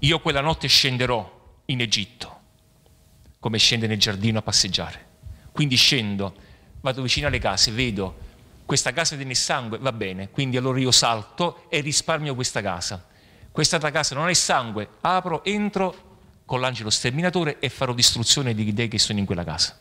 io quella notte scenderò in Egitto, come scende nel giardino a passeggiare. Quindi scendo, vado vicino alle case, vedo questa casa tiene sangue, va bene, quindi allora io salto e risparmio questa casa. Questa casa non è sangue, apro, entro con l'angelo sterminatore e farò distruzione di dei che sono in quella casa.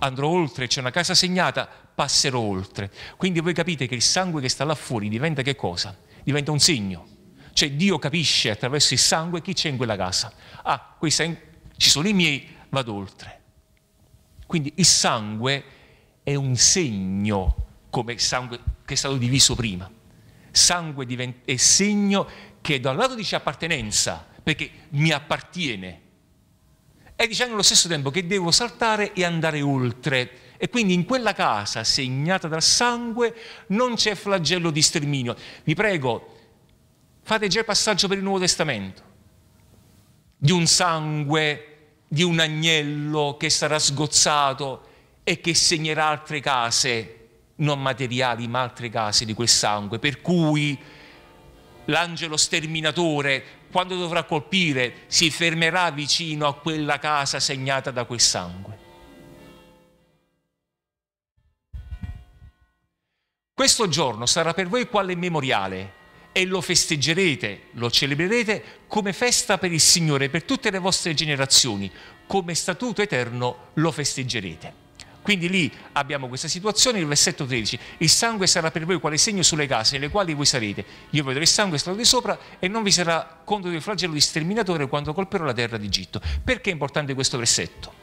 Andrò oltre, c'è una casa segnata, passerò oltre. Quindi voi capite che il sangue che sta là fuori diventa che cosa? Diventa un segno cioè Dio capisce attraverso il sangue chi c'è in quella casa. Ah, in... ci sono i miei, vado oltre. Quindi il sangue è un segno come il sangue che è stato diviso prima. Sangue divent- è segno che da un lato dice appartenenza, perché mi appartiene, e dice allo stesso tempo che devo saltare e andare oltre. E quindi in quella casa segnata dal sangue non c'è flagello di sterminio. Vi prego, Fate già il passaggio per il Nuovo Testamento, di un sangue, di un agnello che sarà sgozzato e che segnerà altre case, non materiali, ma altre case di quel sangue. Per cui l'angelo sterminatore, quando dovrà colpire, si fermerà vicino a quella casa segnata da quel sangue. Questo giorno sarà per voi quale memoriale e lo festeggerete, lo celebrerete come festa per il Signore, per tutte le vostre generazioni, come statuto eterno lo festeggerete. Quindi lì abbiamo questa situazione, il versetto 13, il sangue sarà per voi quale segno sulle case, nelle quali voi sarete. Io vedrò il sangue stato di sopra e non vi sarà conto del flagello di sterminatore quando colperò la terra d'Egitto. Perché è importante questo versetto?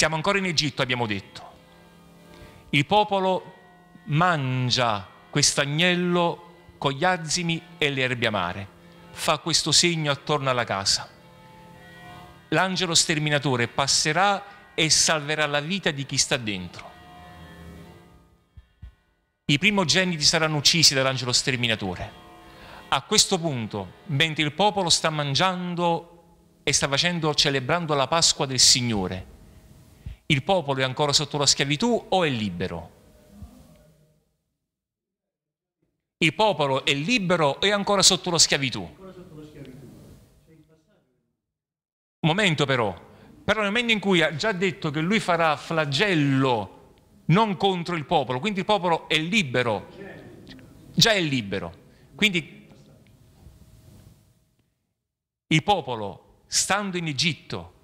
Siamo ancora in Egitto, abbiamo detto. Il popolo mangia quest'agnello con gli azimi e le erbe amare, fa questo segno attorno alla casa. L'angelo sterminatore passerà e salverà la vita di chi sta dentro. I primogeniti saranno uccisi dall'angelo sterminatore. A questo punto, mentre il popolo sta mangiando e sta facendo, celebrando la Pasqua del Signore, il popolo è ancora sotto la schiavitù o è libero? Il popolo è libero o è ancora sotto la schiavitù? Momento però, però nel momento in cui ha già detto che lui farà flagello non contro il popolo, quindi il popolo è libero, già è libero. Quindi il popolo, stando in Egitto,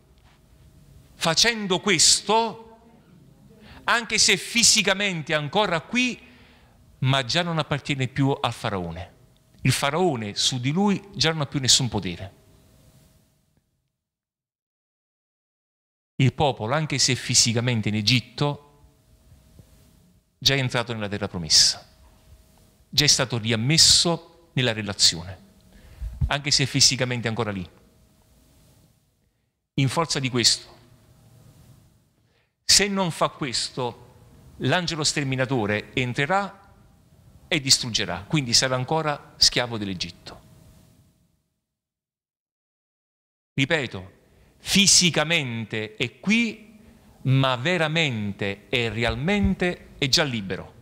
Facendo questo, anche se fisicamente ancora qui, ma già non appartiene più al faraone. Il faraone su di lui già non ha più nessun potere. Il popolo, anche se fisicamente in Egitto, già è entrato nella terra promessa, già è stato riammesso nella relazione, anche se fisicamente ancora lì. In forza di questo, se non fa questo, l'angelo sterminatore entrerà e distruggerà, quindi sarà ancora schiavo dell'Egitto. Ripeto, fisicamente è qui, ma veramente e realmente è già libero.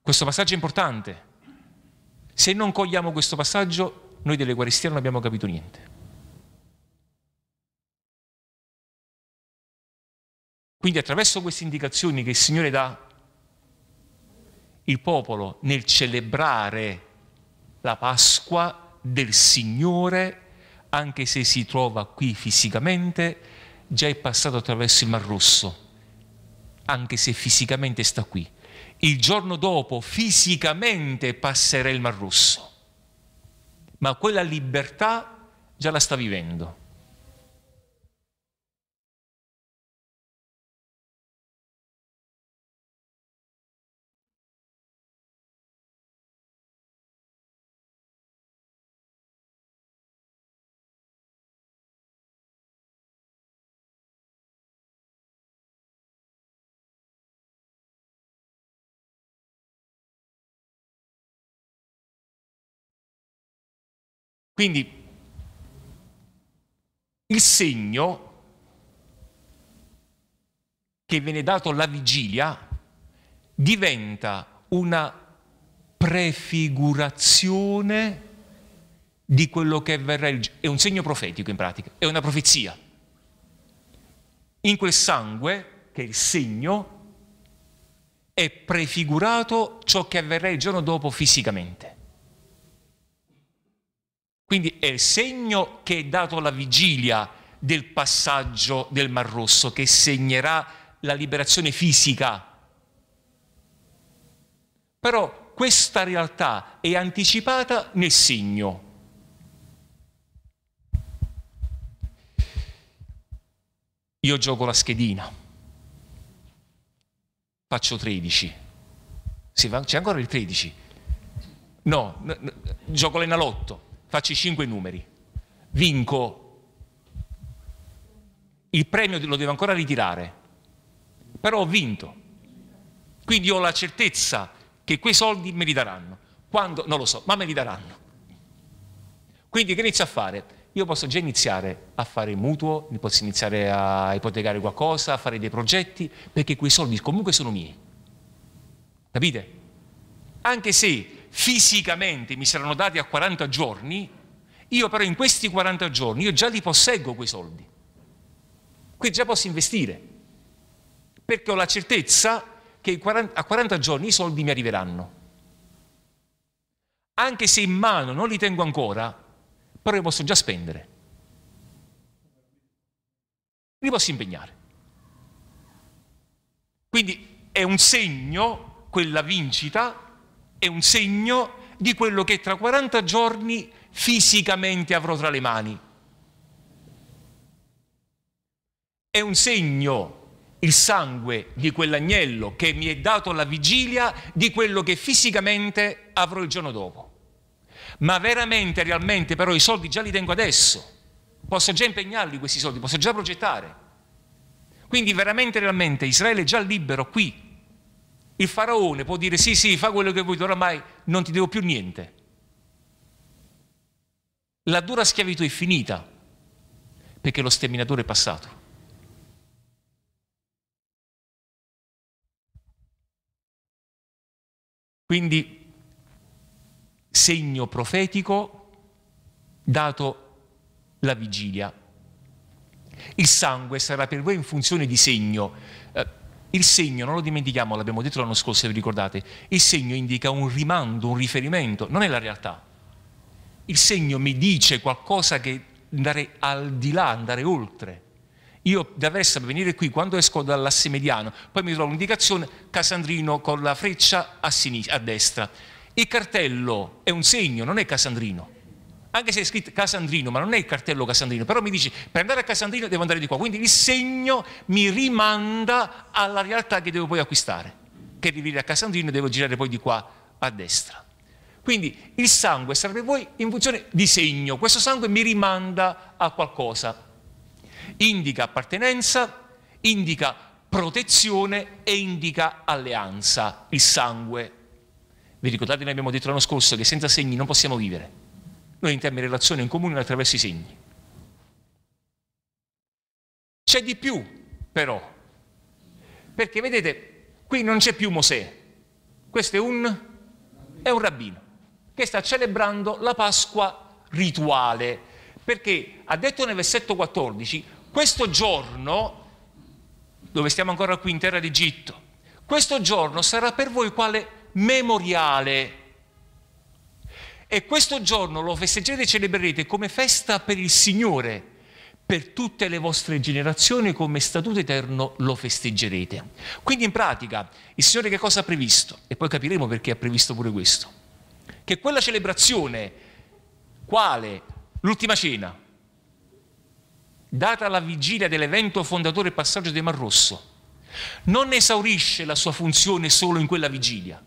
Questo passaggio è importante. Se non cogliamo questo passaggio, noi dell'Eucaristia non abbiamo capito niente. Quindi attraverso queste indicazioni che il Signore dà, il popolo nel celebrare la Pasqua del Signore, anche se si trova qui fisicamente, già è passato attraverso il Mar Rosso, anche se fisicamente sta qui. Il giorno dopo fisicamente passerà il Mar Rosso, ma quella libertà già la sta vivendo. Quindi il segno che viene dato alla vigilia diventa una prefigurazione di quello che verrà il È un segno profetico in pratica, è una profezia. In quel sangue, che è il segno, è prefigurato ciò che avverrà il giorno dopo fisicamente. Quindi è il segno che è dato alla vigilia del passaggio del Mar Rosso, che segnerà la liberazione fisica. Però questa realtà è anticipata nel segno. Io gioco la schedina, faccio 13, sì, c'è ancora il 13? No, no, no gioco l'enalotto faccio i cinque numeri, vinco, il premio lo devo ancora ritirare, però ho vinto. Quindi ho la certezza che quei soldi me li daranno. Quando? Non lo so, ma me li daranno. Quindi che inizio a fare? Io posso già iniziare a fare mutuo, posso iniziare a ipotecare qualcosa, a fare dei progetti, perché quei soldi comunque sono miei. Capite? Anche se fisicamente mi saranno dati a 40 giorni, io però in questi 40 giorni io già li posseggo quei soldi. Qui già posso investire, perché ho la certezza che 40, a 40 giorni i soldi mi arriveranno. Anche se in mano non li tengo ancora, però li posso già spendere. Li posso impegnare. Quindi è un segno, quella vincita, è un segno di quello che tra 40 giorni fisicamente avrò tra le mani. È un segno il sangue di quell'agnello che mi è dato alla vigilia di quello che fisicamente avrò il giorno dopo. Ma veramente, realmente, però i soldi già li tengo adesso. Posso già impegnarli questi soldi, posso già progettare. Quindi veramente, realmente, Israele è già libero qui, il faraone può dire sì, sì, fa quello che vuoi, oramai non ti devo più niente. La dura schiavitù è finita perché lo sterminatore è passato. Quindi segno profetico dato la vigilia. Il sangue sarà per voi in funzione di segno. Eh, il segno, non lo dimentichiamo, l'abbiamo detto l'anno scorso, se vi ricordate, il segno indica un rimando, un riferimento, non è la realtà. Il segno mi dice qualcosa che andare al di là, andare oltre. Io da Versa per venire qui, quando esco dall'asse mediano, poi mi trovo un'indicazione, Casandrino con la freccia a, sinistra, a destra. Il cartello è un segno, non è Casandrino anche se è scritto Casandrino, ma non è il cartello Casandrino, però mi dice per andare a Casandrino devo andare di qua, quindi il segno mi rimanda alla realtà che devo poi acquistare, che divide a Casandrino e devo girare poi di qua a destra. Quindi il sangue sarebbe voi in funzione di segno, questo sangue mi rimanda a qualcosa, indica appartenenza, indica protezione e indica alleanza, il sangue. Vi ricordate, noi abbiamo detto l'anno scorso che senza segni non possiamo vivere noi intiamo relazione in comune attraverso i segni. C'è di più, però. Perché vedete, qui non c'è più Mosè. Questo è un, è un rabbino che sta celebrando la Pasqua rituale. Perché ha detto nel versetto 14, questo giorno, dove stiamo ancora qui in terra d'Egitto, questo giorno sarà per voi quale memoriale e questo giorno lo festeggerete e celebrerete come festa per il Signore, per tutte le vostre generazioni, come statuto eterno lo festeggerete. Quindi in pratica il Signore che cosa ha previsto? E poi capiremo perché ha previsto pure questo. Che quella celebrazione, quale l'ultima cena, data la vigilia dell'evento fondatore e passaggio del Mar Rosso, non esaurisce la sua funzione solo in quella vigilia,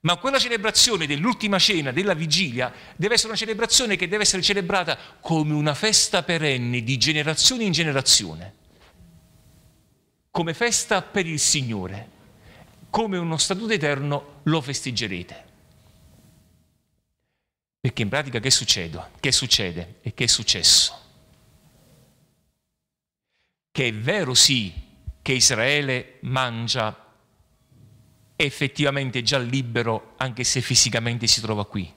ma quella celebrazione dell'ultima cena, della vigilia, deve essere una celebrazione che deve essere celebrata come una festa perenne di generazione in generazione, come festa per il Signore, come uno statuto eterno lo festeggerete. Perché in pratica che succede? Che succede e che è successo? Che è vero sì che Israele mangia effettivamente già libero anche se fisicamente si trova qui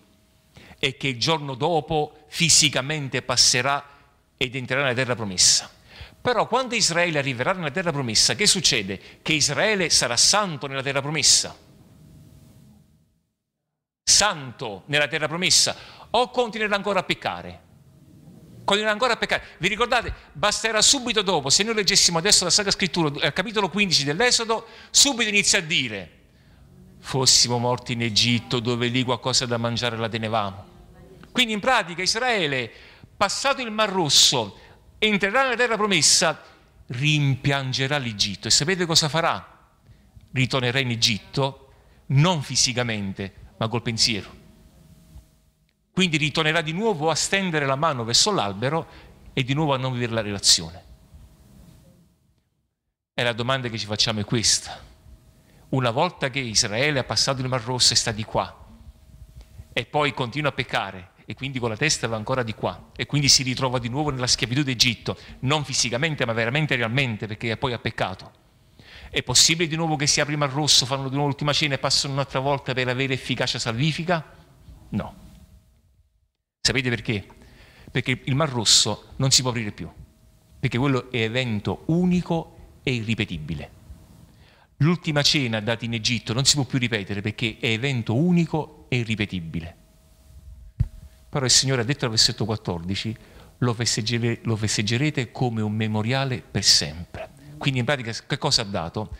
e che il giorno dopo fisicamente passerà ed entrerà nella terra promessa. Però quando Israele arriverà nella terra promessa, che succede? Che Israele sarà santo nella terra promessa. Santo nella terra promessa. O continuerà ancora a peccare? continuerà ancora a peccare. Vi ricordate? Basterà subito dopo, se noi leggessimo adesso la Sacra Scrittura, eh, capitolo 15 dell'Esodo, subito inizia a dire, fossimo morti in Egitto, dove lì qualcosa da mangiare la tenevamo. Quindi in pratica Israele, passato il Mar Rosso, entrerà nella terra promessa, rimpiangerà l'Egitto. E sapete cosa farà? Ritornerà in Egitto, non fisicamente, ma col pensiero. Quindi ritornerà di nuovo a stendere la mano verso l'albero e di nuovo a non vivere la relazione. E la domanda che ci facciamo è questa una volta che Israele ha passato il Mar Rosso e sta di qua, e poi continua a peccare, e quindi con la testa va ancora di qua, e quindi si ritrova di nuovo nella schiavitù d'Egitto, non fisicamente ma veramente e realmente, perché poi ha peccato. È possibile di nuovo che si apri il Mar Rosso, fanno di nuovo l'ultima cena e passano un'altra volta per avere efficacia salvifica? No. Sapete perché? Perché il Mar Rosso non si può aprire più, perché quello è evento unico e irripetibile L'ultima cena data in Egitto non si può più ripetere perché è evento unico e irripetibile. Però il Signore ha detto al versetto 14, lo, festegger- lo festeggerete come un memoriale per sempre. Quindi in pratica che cosa ha dato?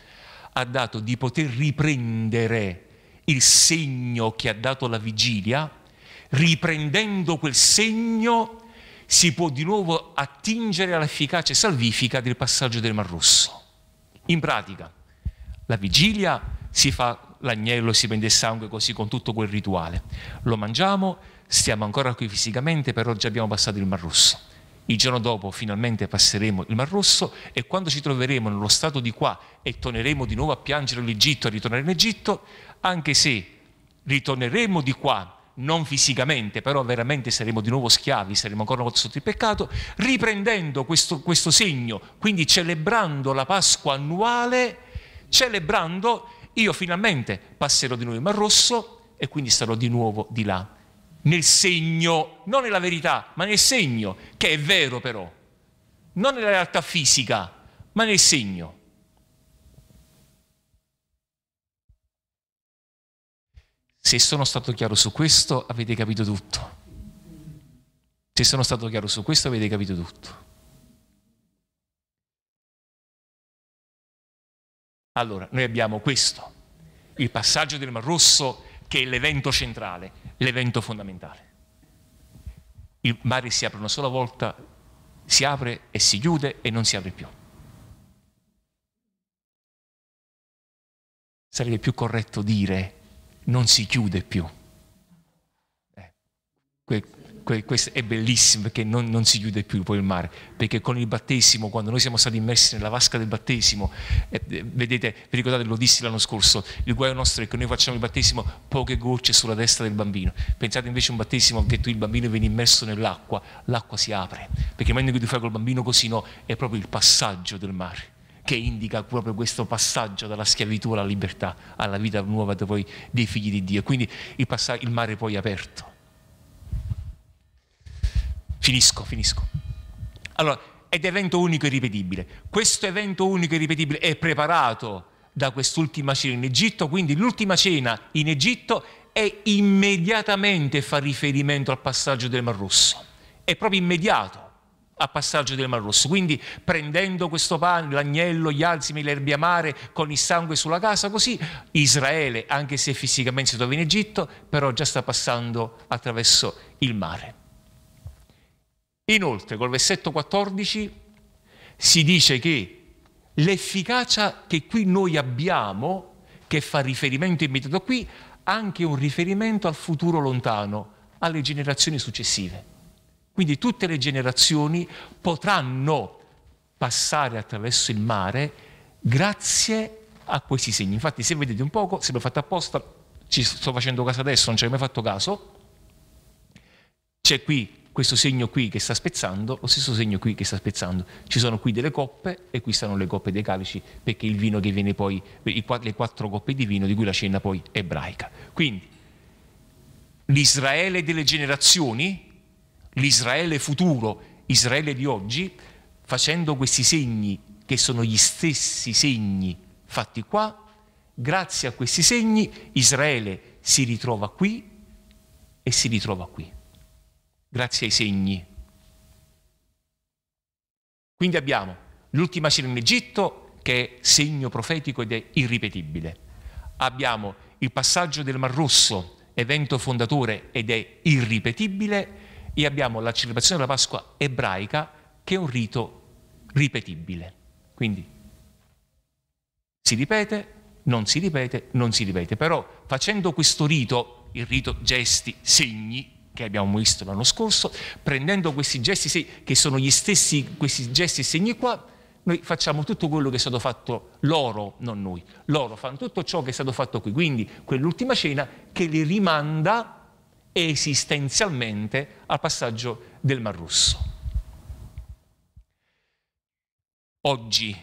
Ha dato di poter riprendere il segno che ha dato la vigilia, riprendendo quel segno si può di nuovo attingere all'efficacia salvifica del passaggio del Mar Rosso. In pratica, la vigilia si fa l'agnello, e si prende il sangue così con tutto quel rituale. Lo mangiamo, stiamo ancora qui fisicamente, però già abbiamo passato il Mar Rosso. Il giorno dopo finalmente passeremo il Mar Rosso e quando ci troveremo nello stato di qua e torneremo di nuovo a piangere l'Egitto, e a ritornare in Egitto, anche se ritorneremo di qua non fisicamente, però veramente saremo di nuovo schiavi, saremo ancora sotto il peccato, riprendendo questo, questo segno, quindi celebrando la Pasqua annuale, celebrando io finalmente passerò di nuovo il Mar Rosso e quindi sarò di nuovo di là, nel segno, non nella verità, ma nel segno, che è vero però, non nella realtà fisica, ma nel segno. Se sono stato chiaro su questo avete capito tutto. Se sono stato chiaro su questo avete capito tutto. Allora, noi abbiamo questo, il passaggio del Mar Rosso che è l'evento centrale, l'evento fondamentale. Il mare si apre una sola volta, si apre e si chiude e non si apre più. Sarebbe più corretto dire non si chiude più. Eh, questo è bellissimo perché non, non, si chiude più poi il mare, perché con il battesimo, quando noi siamo stati immersi nella vasca del battesimo, eh, vedete, vi ricordate, lo dissi l'anno scorso, il guaio nostro è che noi facciamo il battesimo poche gocce sulla testa del bambino, pensate invece a un battesimo che tu il bambino viene immerso nell'acqua, l'acqua si apre, perché meglio che tu fai col bambino così no, è proprio il passaggio del mare che indica proprio questo passaggio dalla schiavitù alla libertà, alla vita nuova dei figli di Dio. Quindi il, il mare poi è aperto Finisco, finisco. Allora, ed evento unico e ripetibile. Questo evento unico e ripetibile è preparato da quest'ultima cena in Egitto, quindi l'ultima cena in Egitto è immediatamente fa riferimento al passaggio del Mar Rosso. È proprio immediato al passaggio del Mar Rosso. Quindi prendendo questo pane, l'agnello, gli alzimi, l'erbe amare, con il sangue sulla casa, così Israele, anche se fisicamente si trova in Egitto, però già sta passando attraverso il mare. Inoltre, col versetto 14 si dice che l'efficacia che qui noi abbiamo, che fa riferimento immediato qui, ha anche un riferimento al futuro lontano, alle generazioni successive. Quindi tutte le generazioni potranno passare attraverso il mare grazie a questi segni. Infatti, se vedete un poco, se l'ho fatto apposta, ci sto facendo caso adesso, non ci avevo mai fatto caso, c'è qui questo segno qui che sta spezzando, lo stesso segno qui che sta spezzando. Ci sono qui delle coppe e qui stanno le coppe dei calici perché il vino che viene poi, le quattro coppe di vino di cui la cena poi è ebraica. Quindi l'Israele delle generazioni, l'Israele futuro, Israele di oggi, facendo questi segni che sono gli stessi segni fatti qua, grazie a questi segni Israele si ritrova qui e si ritrova qui grazie ai segni. Quindi abbiamo l'ultima cena in Egitto che è segno profetico ed è irripetibile. Abbiamo il passaggio del Mar Rosso, evento fondatore ed è irripetibile, e abbiamo la celebrazione della Pasqua ebraica che è un rito ripetibile. Quindi si ripete, non si ripete, non si ripete, però facendo questo rito, il rito gesti, segni, che abbiamo visto l'anno scorso, prendendo questi gesti, che sono gli stessi, questi gesti e segni qua, noi facciamo tutto quello che è stato fatto loro, non noi, loro fanno tutto ciò che è stato fatto qui, quindi quell'ultima cena che li rimanda esistenzialmente al passaggio del Mar Rosso. Oggi,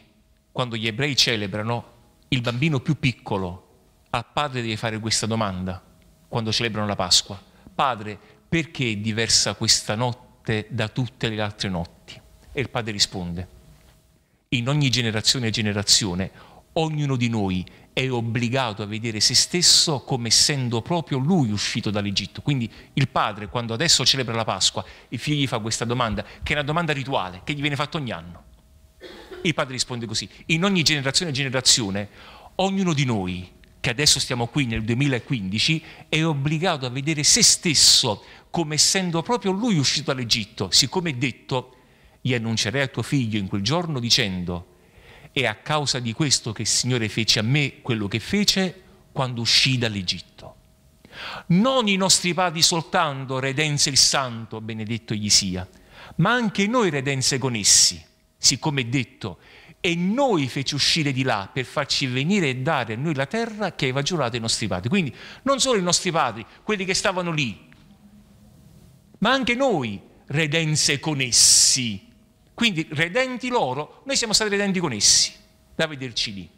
quando gli ebrei celebrano, il bambino più piccolo al padre deve fare questa domanda quando celebrano la Pasqua. Padre, perché è diversa questa notte da tutte le altre notti? E il padre risponde, in ogni generazione e generazione, ognuno di noi è obbligato a vedere se stesso come essendo proprio lui uscito dall'Egitto. Quindi il padre, quando adesso celebra la Pasqua, il figlio gli fa questa domanda, che è una domanda rituale, che gli viene fatta ogni anno. Il padre risponde così, in ogni generazione e generazione, ognuno di noi che adesso stiamo qui nel 2015, è obbligato a vedere se stesso come essendo proprio lui uscito dall'Egitto, siccome è detto, gli annuncerai a tuo figlio in quel giorno dicendo, è a causa di questo che il Signore fece a me quello che fece quando uscì dall'Egitto. Non i nostri padri soltanto, redense il santo, benedetto gli sia, ma anche noi redense con essi, siccome è detto, e noi feci uscire di là per farci venire e dare a noi la terra che aveva giurato ai nostri padri. Quindi non solo i nostri padri, quelli che stavano lì, ma anche noi redenze con essi. Quindi redenti loro, noi siamo stati redenti con essi, da vederci lì.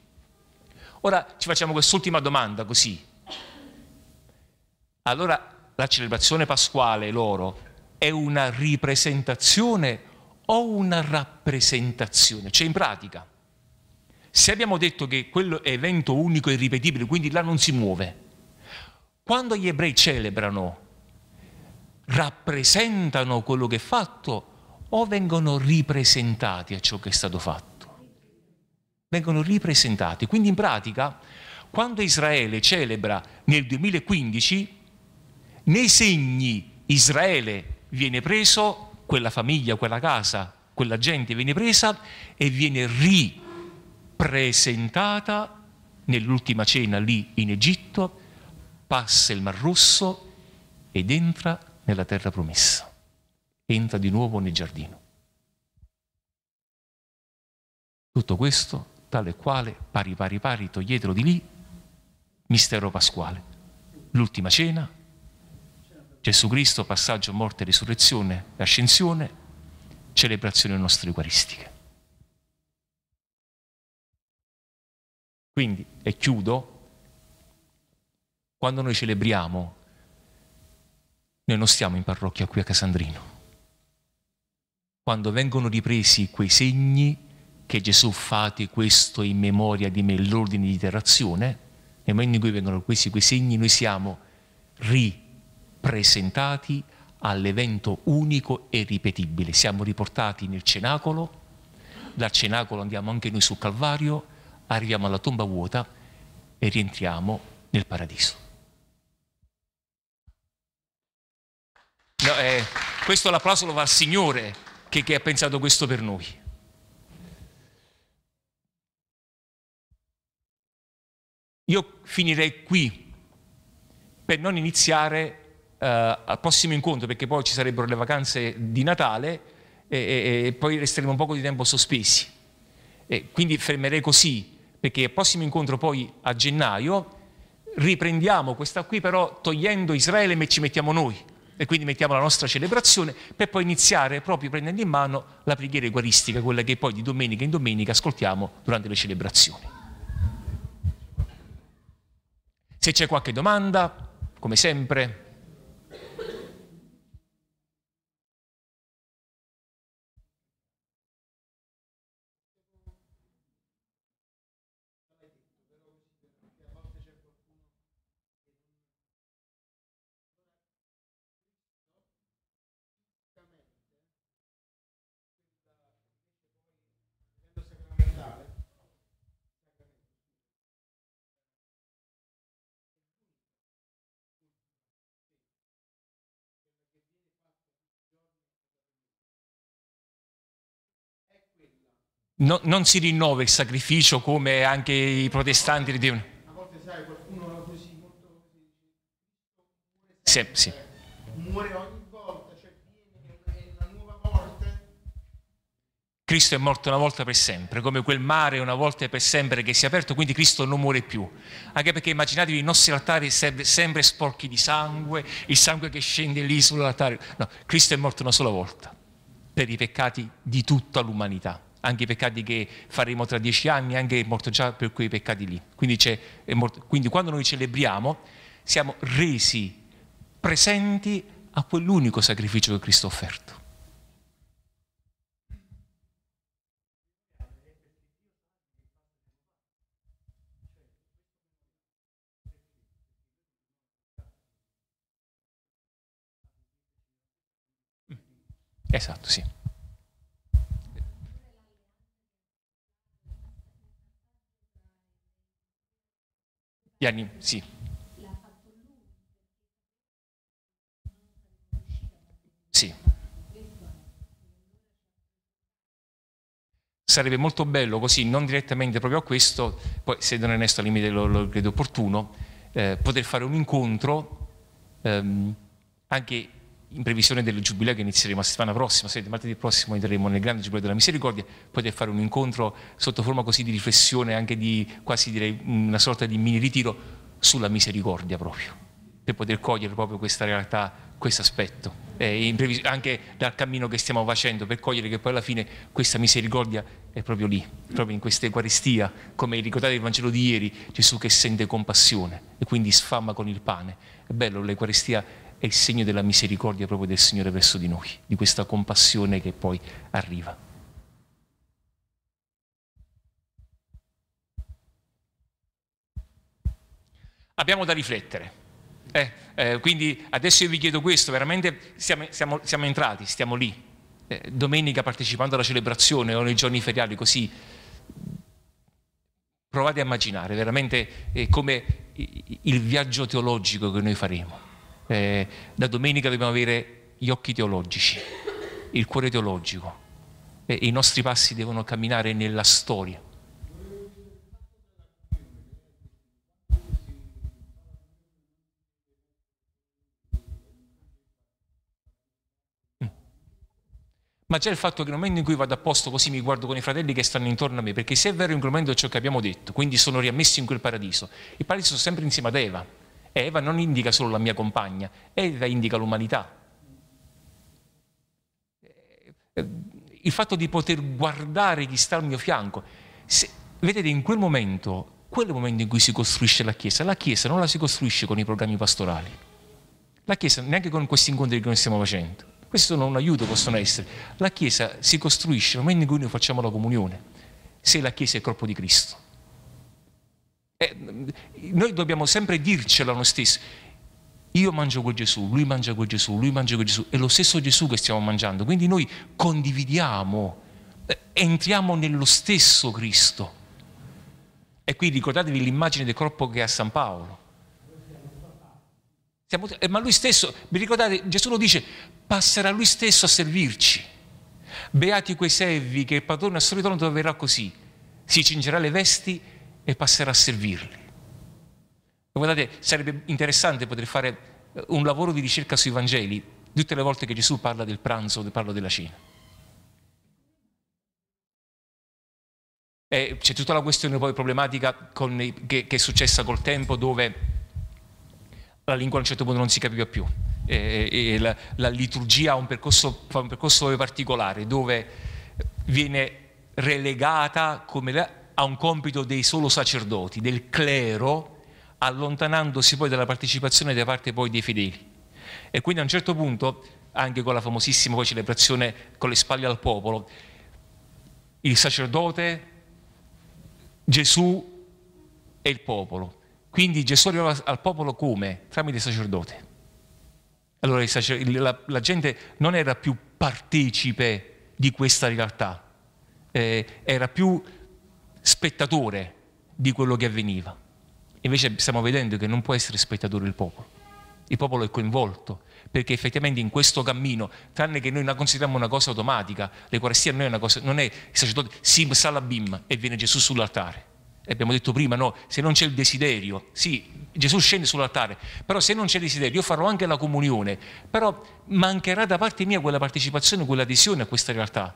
Ora ci facciamo quest'ultima domanda così. Allora la celebrazione pasquale loro è una ripresentazione o una rappresentazione, cioè in pratica, se abbiamo detto che quello è evento unico e irripetibile, quindi là non si muove, quando gli ebrei celebrano, rappresentano quello che è fatto o vengono ripresentati a ciò che è stato fatto? Vengono ripresentati, quindi in pratica quando Israele celebra nel 2015, nei segni Israele viene preso quella famiglia, quella casa, quella gente viene presa e viene ripresentata nell'ultima cena lì in Egitto, passa il Mar Rosso ed entra nella terra promessa, entra di nuovo nel giardino. Tutto questo, tale e quale, pari pari pari, toglietelo di lì, mistero pasquale. L'ultima cena, Gesù Cristo, passaggio, morte, risurrezione, ascensione, celebrazione nostra eucaristica. Quindi, e chiudo, quando noi celebriamo, noi non stiamo in parrocchia qui a Casandrino. Quando vengono ripresi quei segni che Gesù fate questo in memoria di me, l'ordine di iterazione, nel momento in cui vengono questi quei segni, noi siamo ripresi presentati all'evento unico e ripetibile. Siamo riportati nel cenacolo, dal cenacolo andiamo anche noi sul Calvario, arriviamo alla tomba vuota e rientriamo nel paradiso. No, eh, questo l'applauso lo va al Signore che, che ha pensato questo per noi. Io finirei qui per non iniziare eh, al prossimo incontro, perché poi ci sarebbero le vacanze di Natale e, e, e poi resteremo un po' di tempo sospesi. E quindi fermerei così, perché al prossimo incontro poi a gennaio riprendiamo questa qui, però togliendo Israele me ci mettiamo noi e quindi mettiamo la nostra celebrazione per poi iniziare proprio prendendo in mano la preghiera eguaristica, quella che poi di domenica in domenica ascoltiamo durante le celebrazioni. Se c'è qualche domanda, come sempre, no, non si rinnova il sacrificio come anche i protestanti ridevano. A volte sai, qualcuno così molto... Sì, sì. Muore ogni volta, cioè viene una nuova morte. Cristo è morto una volta per sempre, come quel mare una volta per sempre che si è aperto, quindi Cristo non muore più. Anche perché immaginatevi i nostri altari sempre sporchi di sangue, il sangue che scende lì sull'altare. No, Cristo è morto una sola volta per i peccati di tutta l'umanità anche i peccati che faremo tra dieci anni, anche morto già per quei peccati lì. Quindi, morto, quindi quando noi celebriamo siamo resi presenti a quell'unico sacrificio che Cristo ha offerto. Esatto, sì. Gli sì. Sì. Sarebbe molto bello così, non direttamente proprio a questo, poi se Don Ernesto al limite lo, lo credo opportuno, eh, poter fare un incontro ehm, anche in previsione del giubileo che inizieremo la settimana prossima, se martedì prossimo entreremo nel grande giubileo della misericordia, poter fare un incontro sotto forma così di riflessione, anche di quasi direi una sorta di mini ritiro sulla misericordia proprio, per poter cogliere proprio questa realtà, questo aspetto, anche dal cammino che stiamo facendo, per cogliere che poi alla fine questa misericordia è proprio lì, proprio in questa Eucaristia, come ricordate il Vangelo di ieri, Gesù che sente compassione e quindi sfama con il pane. È bello l'Eucaristia è il segno della misericordia proprio del Signore verso di noi, di questa compassione che poi arriva. Abbiamo da riflettere. Eh, eh, quindi adesso io vi chiedo questo, veramente siamo, siamo, siamo entrati, stiamo lì. Eh, domenica partecipando alla celebrazione o nei giorni feriali così, provate a immaginare veramente eh, come il viaggio teologico che noi faremo eh, da domenica dobbiamo avere gli occhi teologici, il cuore teologico. E I nostri passi devono camminare nella storia. Mm. ma già il fatto che nel momento in cui vado a posto così mi guardo con i fratelli che stanno intorno a me, perché se è vero in quel momento ciò che abbiamo detto, quindi sono riammesso in quel paradiso, il paradiso è sempre insieme ad Eva, Eva non indica solo la mia compagna, Eva indica l'umanità. Eh, il fatto di poter guardare chi sta al mio fianco. Se, vedete, in quel momento, quello è il momento in cui si costruisce la Chiesa. La Chiesa non la si costruisce con i programmi pastorali. La Chiesa, neanche con questi incontri che noi stiamo facendo. Questi sono un aiuto, possono essere. La Chiesa si costruisce nel momento in cui noi facciamo la comunione, se la Chiesa è il corpo di Cristo. Eh, noi dobbiamo sempre dircelo a noi stessi. Io mangio con Gesù, lui mangia con Gesù, lui mangia con Gesù. È lo stesso Gesù che stiamo mangiando. Quindi noi condividiamo, eh, entriamo nello stesso Cristo. E qui ricordatevi l'immagine del corpo che ha San Paolo. Siamo, eh, ma lui stesso, vi ricordate, Gesù lo dice, passerà lui stesso a servirci. Beati quei servi che il padrone a solito non troverà così. Si cingerà le vesti e passerà a servirli. guardate, sarebbe interessante poter fare eh, un lavoro di ricerca sui Vangeli tutte le volte che Gesù parla del pranzo, parla della cena. E c'è tutta la questione poi problematica i, che, che, è successa col tempo dove la lingua a un certo punto non si capiva più. E, e la, la, liturgia ha un percorso, fa un percorso particolare dove viene relegata come la, ha un compito dei solo sacerdoti, del clero, allontanandosi poi dalla partecipazione da parte poi dei fedeli. E quindi a un certo punto, anche con la famosissima poi celebrazione con le spalle al popolo, il sacerdote, Gesù e il popolo. Quindi Gesù arriva al popolo come? Tramite il sacerdote. Allora il sacer la, la, gente non era più partecipe di questa realtà, eh, era più spettatore di quello che avveniva. Invece stiamo vedendo che non può essere spettatore il popolo. Il popolo è coinvolto, perché effettivamente in questo cammino, tranne che noi la consideriamo una cosa automatica, l'Eucaristia non è una cosa, non è il sacerdote sim salabim e viene Gesù sull'altare. E abbiamo detto prima, no, se non c'è il desiderio, sì, Gesù scende sull'altare, però se non c'è il desiderio, io farò anche la comunione, però mancherà da parte mia quella partecipazione, quell'adesione a questa realtà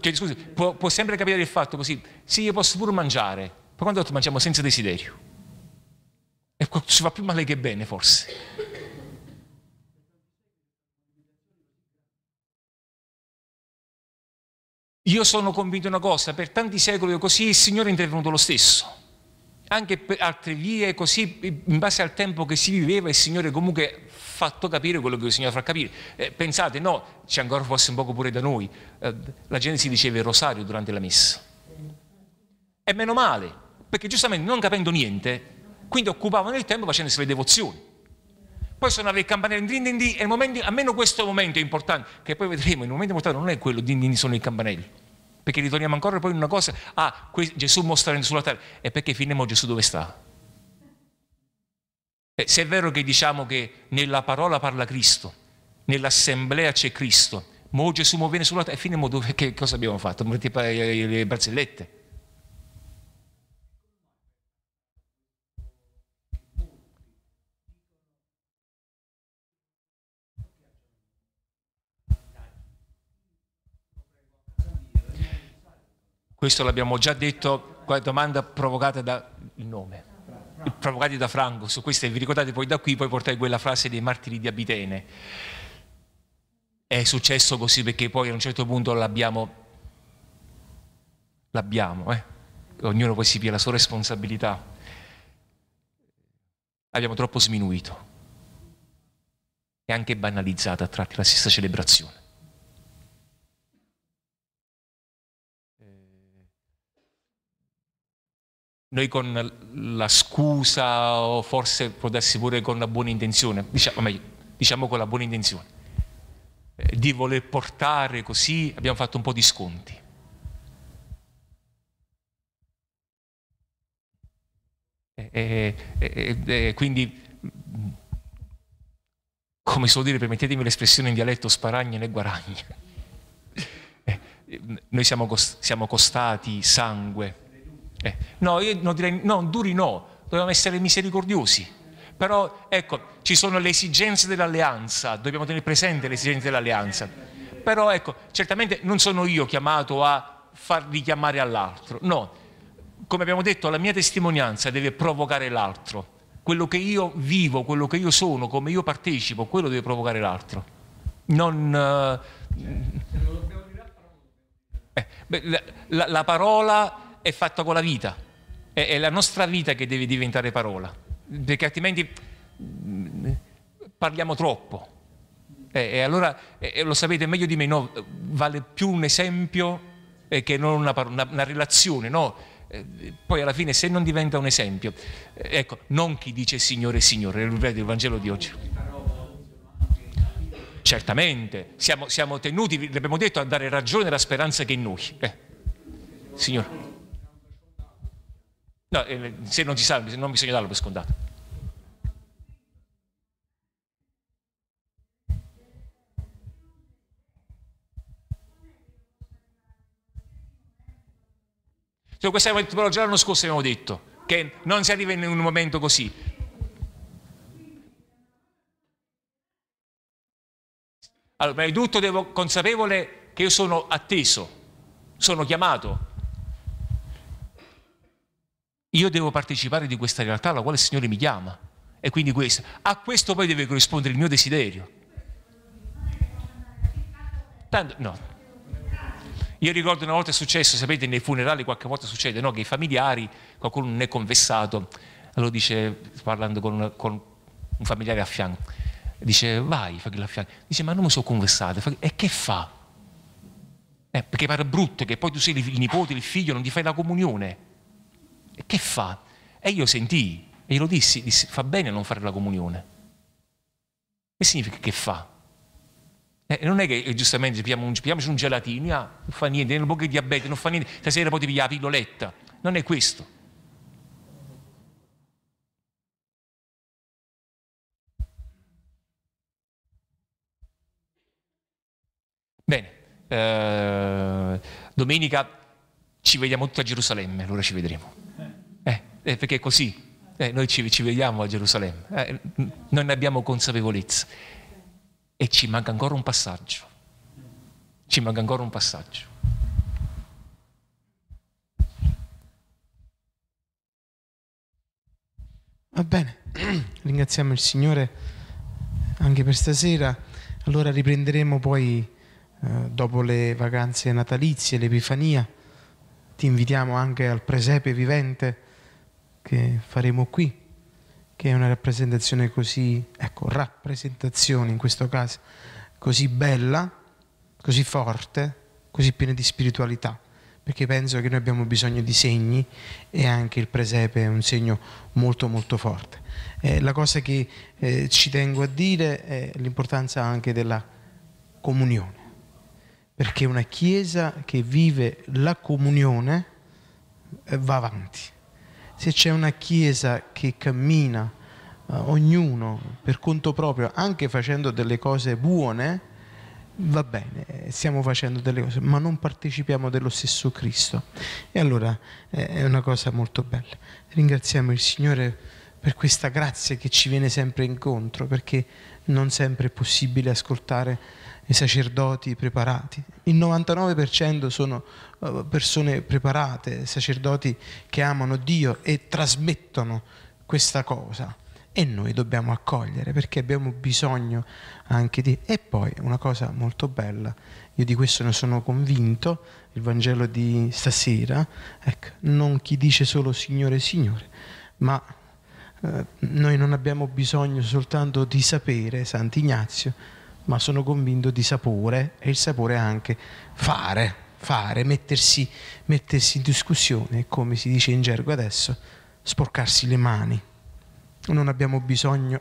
cioè, scusi, può, può, sempre capitare il fatto così, sì, io posso pure mangiare, ma quando mangiamo senza desiderio? E ci fa più male che bene, forse. Io sono convinto di una cosa, per tanti secoli così il Signore è intervenuto lo stesso anche per altre vie, così in base al tempo che si viveva il Signore comunque ha fatto capire quello che il Signore fa capire. Eh, pensate, no, c'è ancora forse un poco pure da noi, eh, la gente si diceva il rosario durante la messa. E meno male, perché giustamente non capendo niente, quindi occupavano il tempo facendosi le devozioni. Poi suonava il campanello in din din din, e momento, almeno questo momento è importante, che poi vedremo, il momento importante non è quello din din sono i campanelli perché ritorniamo ancora poi in una cosa, ah, Gesù mostra sulla terra, e perché finiamo Gesù dove sta? Se è vero che diciamo che nella parola parla Cristo, nell'assemblea c'è Cristo, mo Gesù muove sulla terra e finiamo dove, che cosa abbiamo fatto? Eh, le barzellette. Questo l'abbiamo già detto, domanda provocata dal nome, provocati da Franco, su queste vi ricordate poi da qui, poi portai quella frase dei martiri di Abitene. È successo così perché poi a un certo punto l'abbiamo, l'abbiamo, eh? ognuno poi si pia la sua responsabilità. Abbiamo troppo sminuito e anche banalizzato a tratti la stessa celebrazione. noi con la scusa o forse potessi pure con la buona intenzione, diciamo, meglio, diciamo con la buona intenzione, eh, di voler portare così, abbiamo fatto un po' di sconti. E, e, e, quindi, mm, come si dire, permettetemi l'espressione in dialetto, sparagna né guaragne. Eh, noi siamo, cost- siamo costati sangue eh, no, io non direi, no, duri no, dobbiamo essere misericordiosi. Però, ecco, ci sono le esigenze dell'alleanza, dobbiamo tenere presente le esigenze dell'alleanza. Però, ecco, certamente non sono io chiamato a far richiamare all'altro, no. Come abbiamo detto, la mia testimonianza deve provocare l'altro. Quello che io vivo, quello che io sono, come io partecipo, quello deve provocare l'altro. Non... Eh, cioè, eh, beh, la, la parola è fatta con la vita, è, è la nostra vita che deve diventare parola, perché altrimenti mm, parliamo troppo. E, e allora, e, lo sapete meglio di me, no, vale più un esempio eh, che non una, una, una relazione, no? Eh, poi alla fine se non diventa un esempio, eh, ecco, non chi dice Signore, Signore, ripeto il Vangelo di oggi. Certamente, siamo, siamo tenuti, l'abbiamo detto, a dare ragione alla speranza che in noi. Eh. Signore. No, eh, se non si sa, non bisogna darlo per scontato. Cioè, questa però già l'anno scorso abbiamo detto che non si arriva in un momento così. Allora, prima di tutto devo consapevole che io sono atteso, sono chiamato, io devo partecipare di questa realtà alla quale il Signore mi chiama. E quindi questo. A questo poi deve corrispondere il mio desiderio. Tanto, no. Io ricordo una volta è successo, sapete, nei funerali qualche volta succede, no? Che i familiari, qualcuno non è confessato, allora dice, parlando con, con un familiare a fianco, dice vai, fa quello a fianco. Dice ma non mi sono confessato, e che fa? Eh, perché pare brutto che poi tu sei il nipote, il figlio, non ti fai la comunione. E che fa? E io sentii, e glielo dissi, dissi, fa bene a non fare la comunione. Che significa che fa? Eh, non è che eh, giustamente pigliamo un, pigliamoci un gelatino, ah, non fa niente, non pochi diabete, non fa niente, stasera poi ti piglia la pilloletta. Non è questo. Bene, eh, domenica ci vediamo tutti a Gerusalemme, allora ci vedremo eh, perché è così. Eh, noi ci, ci, vediamo a Gerusalemme, eh, non ne abbiamo consapevolezza. E ci manca ancora un passaggio. Ci manca ancora un passaggio. Va bene, ringraziamo il Signore anche per stasera. Allora riprenderemo poi eh, dopo le vacanze natalizie, l'Epifania. Ti invitiamo anche al presepe vivente che faremo qui, che è una rappresentazione così, ecco, rappresentazione in questo caso, così bella, così forte, così piena di spiritualità, perché penso che noi abbiamo bisogno di segni e anche il presepe è un segno molto molto forte. Eh, la cosa che eh, ci tengo a dire è l'importanza anche della comunione, perché una Chiesa che vive la comunione eh, va avanti se c'è una Chiesa che cammina, eh, ognuno per conto proprio, anche facendo delle cose buone, va bene, stiamo facendo delle cose, ma non partecipiamo dello stesso Cristo. E allora eh, è una cosa molto bella. Ringraziamo il Signore per questa grazia che ci viene sempre incontro, perché non sempre è possibile ascoltare i sacerdoti preparati. Il 99% sono eh, persone preparate, sacerdoti che amano Dio e trasmettono questa cosa. E noi dobbiamo accogliere perché abbiamo bisogno anche di... E poi una cosa molto bella, io di questo ne sono convinto, il Vangelo di stasera, ecco, non chi dice solo Signore, Signore, ma eh, noi non abbiamo bisogno soltanto di sapere, Sant'Ignazio, ma sono convinto di sapore e il sapore è anche fare, fare, mettersi, mettersi in discussione, come si dice in gergo adesso, sporcarsi le mani. Non abbiamo bisogno,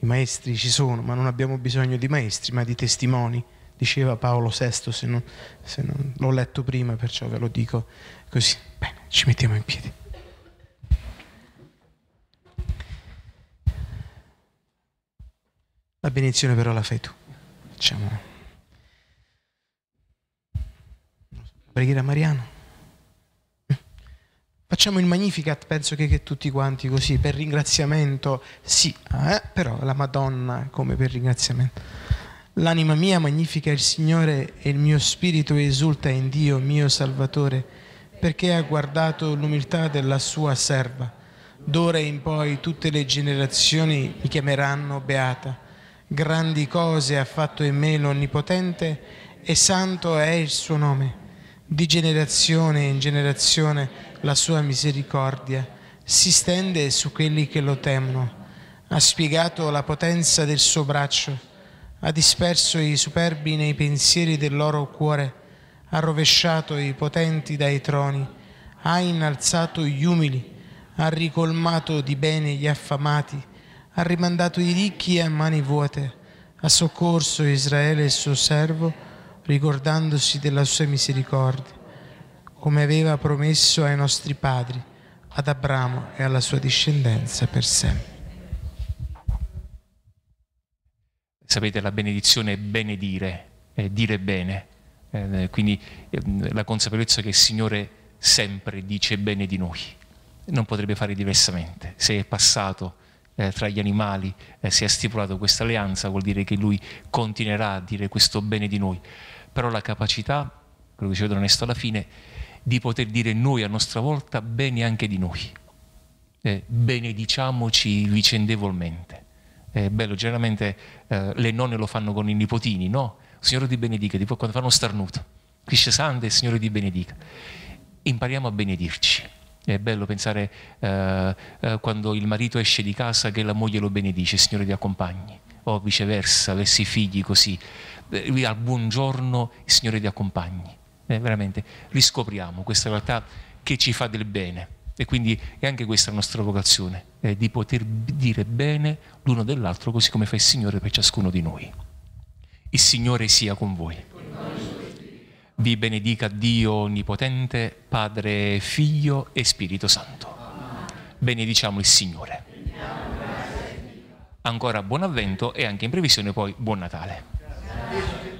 i maestri ci sono, ma non abbiamo bisogno di maestri, ma di testimoni, diceva Paolo VI, se non, se non l'ho letto prima, perciò ve lo dico così. Bene, ci mettiamo in piedi. La benedizione però la fai tu. Facciamo preghiera Mariano Facciamo il Magnificat, penso che, che tutti quanti così, per ringraziamento, sì, eh, però la Madonna come per ringraziamento. L'anima mia magnifica il Signore e il mio spirito esulta in Dio, mio Salvatore, perché ha guardato l'umiltà della sua serva. D'ora in poi tutte le generazioni mi chiameranno beata Grandi cose ha fatto in me l'Onnipotente e santo è il suo nome. Di generazione in generazione la sua misericordia si stende su quelli che lo temono. Ha spiegato la potenza del suo braccio, ha disperso i superbi nei pensieri del loro cuore, ha rovesciato i potenti dai troni, ha innalzato gli umili, ha ricolmato di bene gli affamati ha rimandato i ricchi a mani vuote, ha soccorso Israele e il suo servo, ricordandosi della sua misericordia, come aveva promesso ai nostri padri, ad Abramo e alla sua discendenza per sempre. Sapete, la benedizione è benedire, è dire bene, eh, quindi eh, la consapevolezza che il Signore sempre dice bene di noi, non potrebbe fare diversamente. Se è passato eh, tra gli animali eh, si è stipulato questa alleanza, vuol dire che lui continuerà a dire questo bene di noi, però la capacità, quello che diceva Don Onesto alla fine, di poter dire noi a nostra volta bene anche di noi, eh, benediciamoci vicendevolmente. È bello, generalmente eh, le nonne lo fanno con i nipotini, no? Signore ti benedica, tipo quando fanno starnuto. e il Signore ti benedica. Impariamo a benedirci è bello pensare eh, eh, quando il marito esce di casa che la moglie lo benedice, il Signore ti accompagni, o viceversa, avessi figli così, eh, al buongiorno il Signore ti accompagni. Eh, veramente, riscopriamo questa realtà che ci fa del bene e quindi è anche questa la nostra vocazione, di poter dire bene l'uno dell'altro così come fa il Signore per ciascuno di noi. Il Signore sia con voi vi benedica Dio Onnipotente, Padre, Figlio e Spirito Santo. Benediciamo il Signore. Ancora buon avvento e anche in previsione poi buon Natale.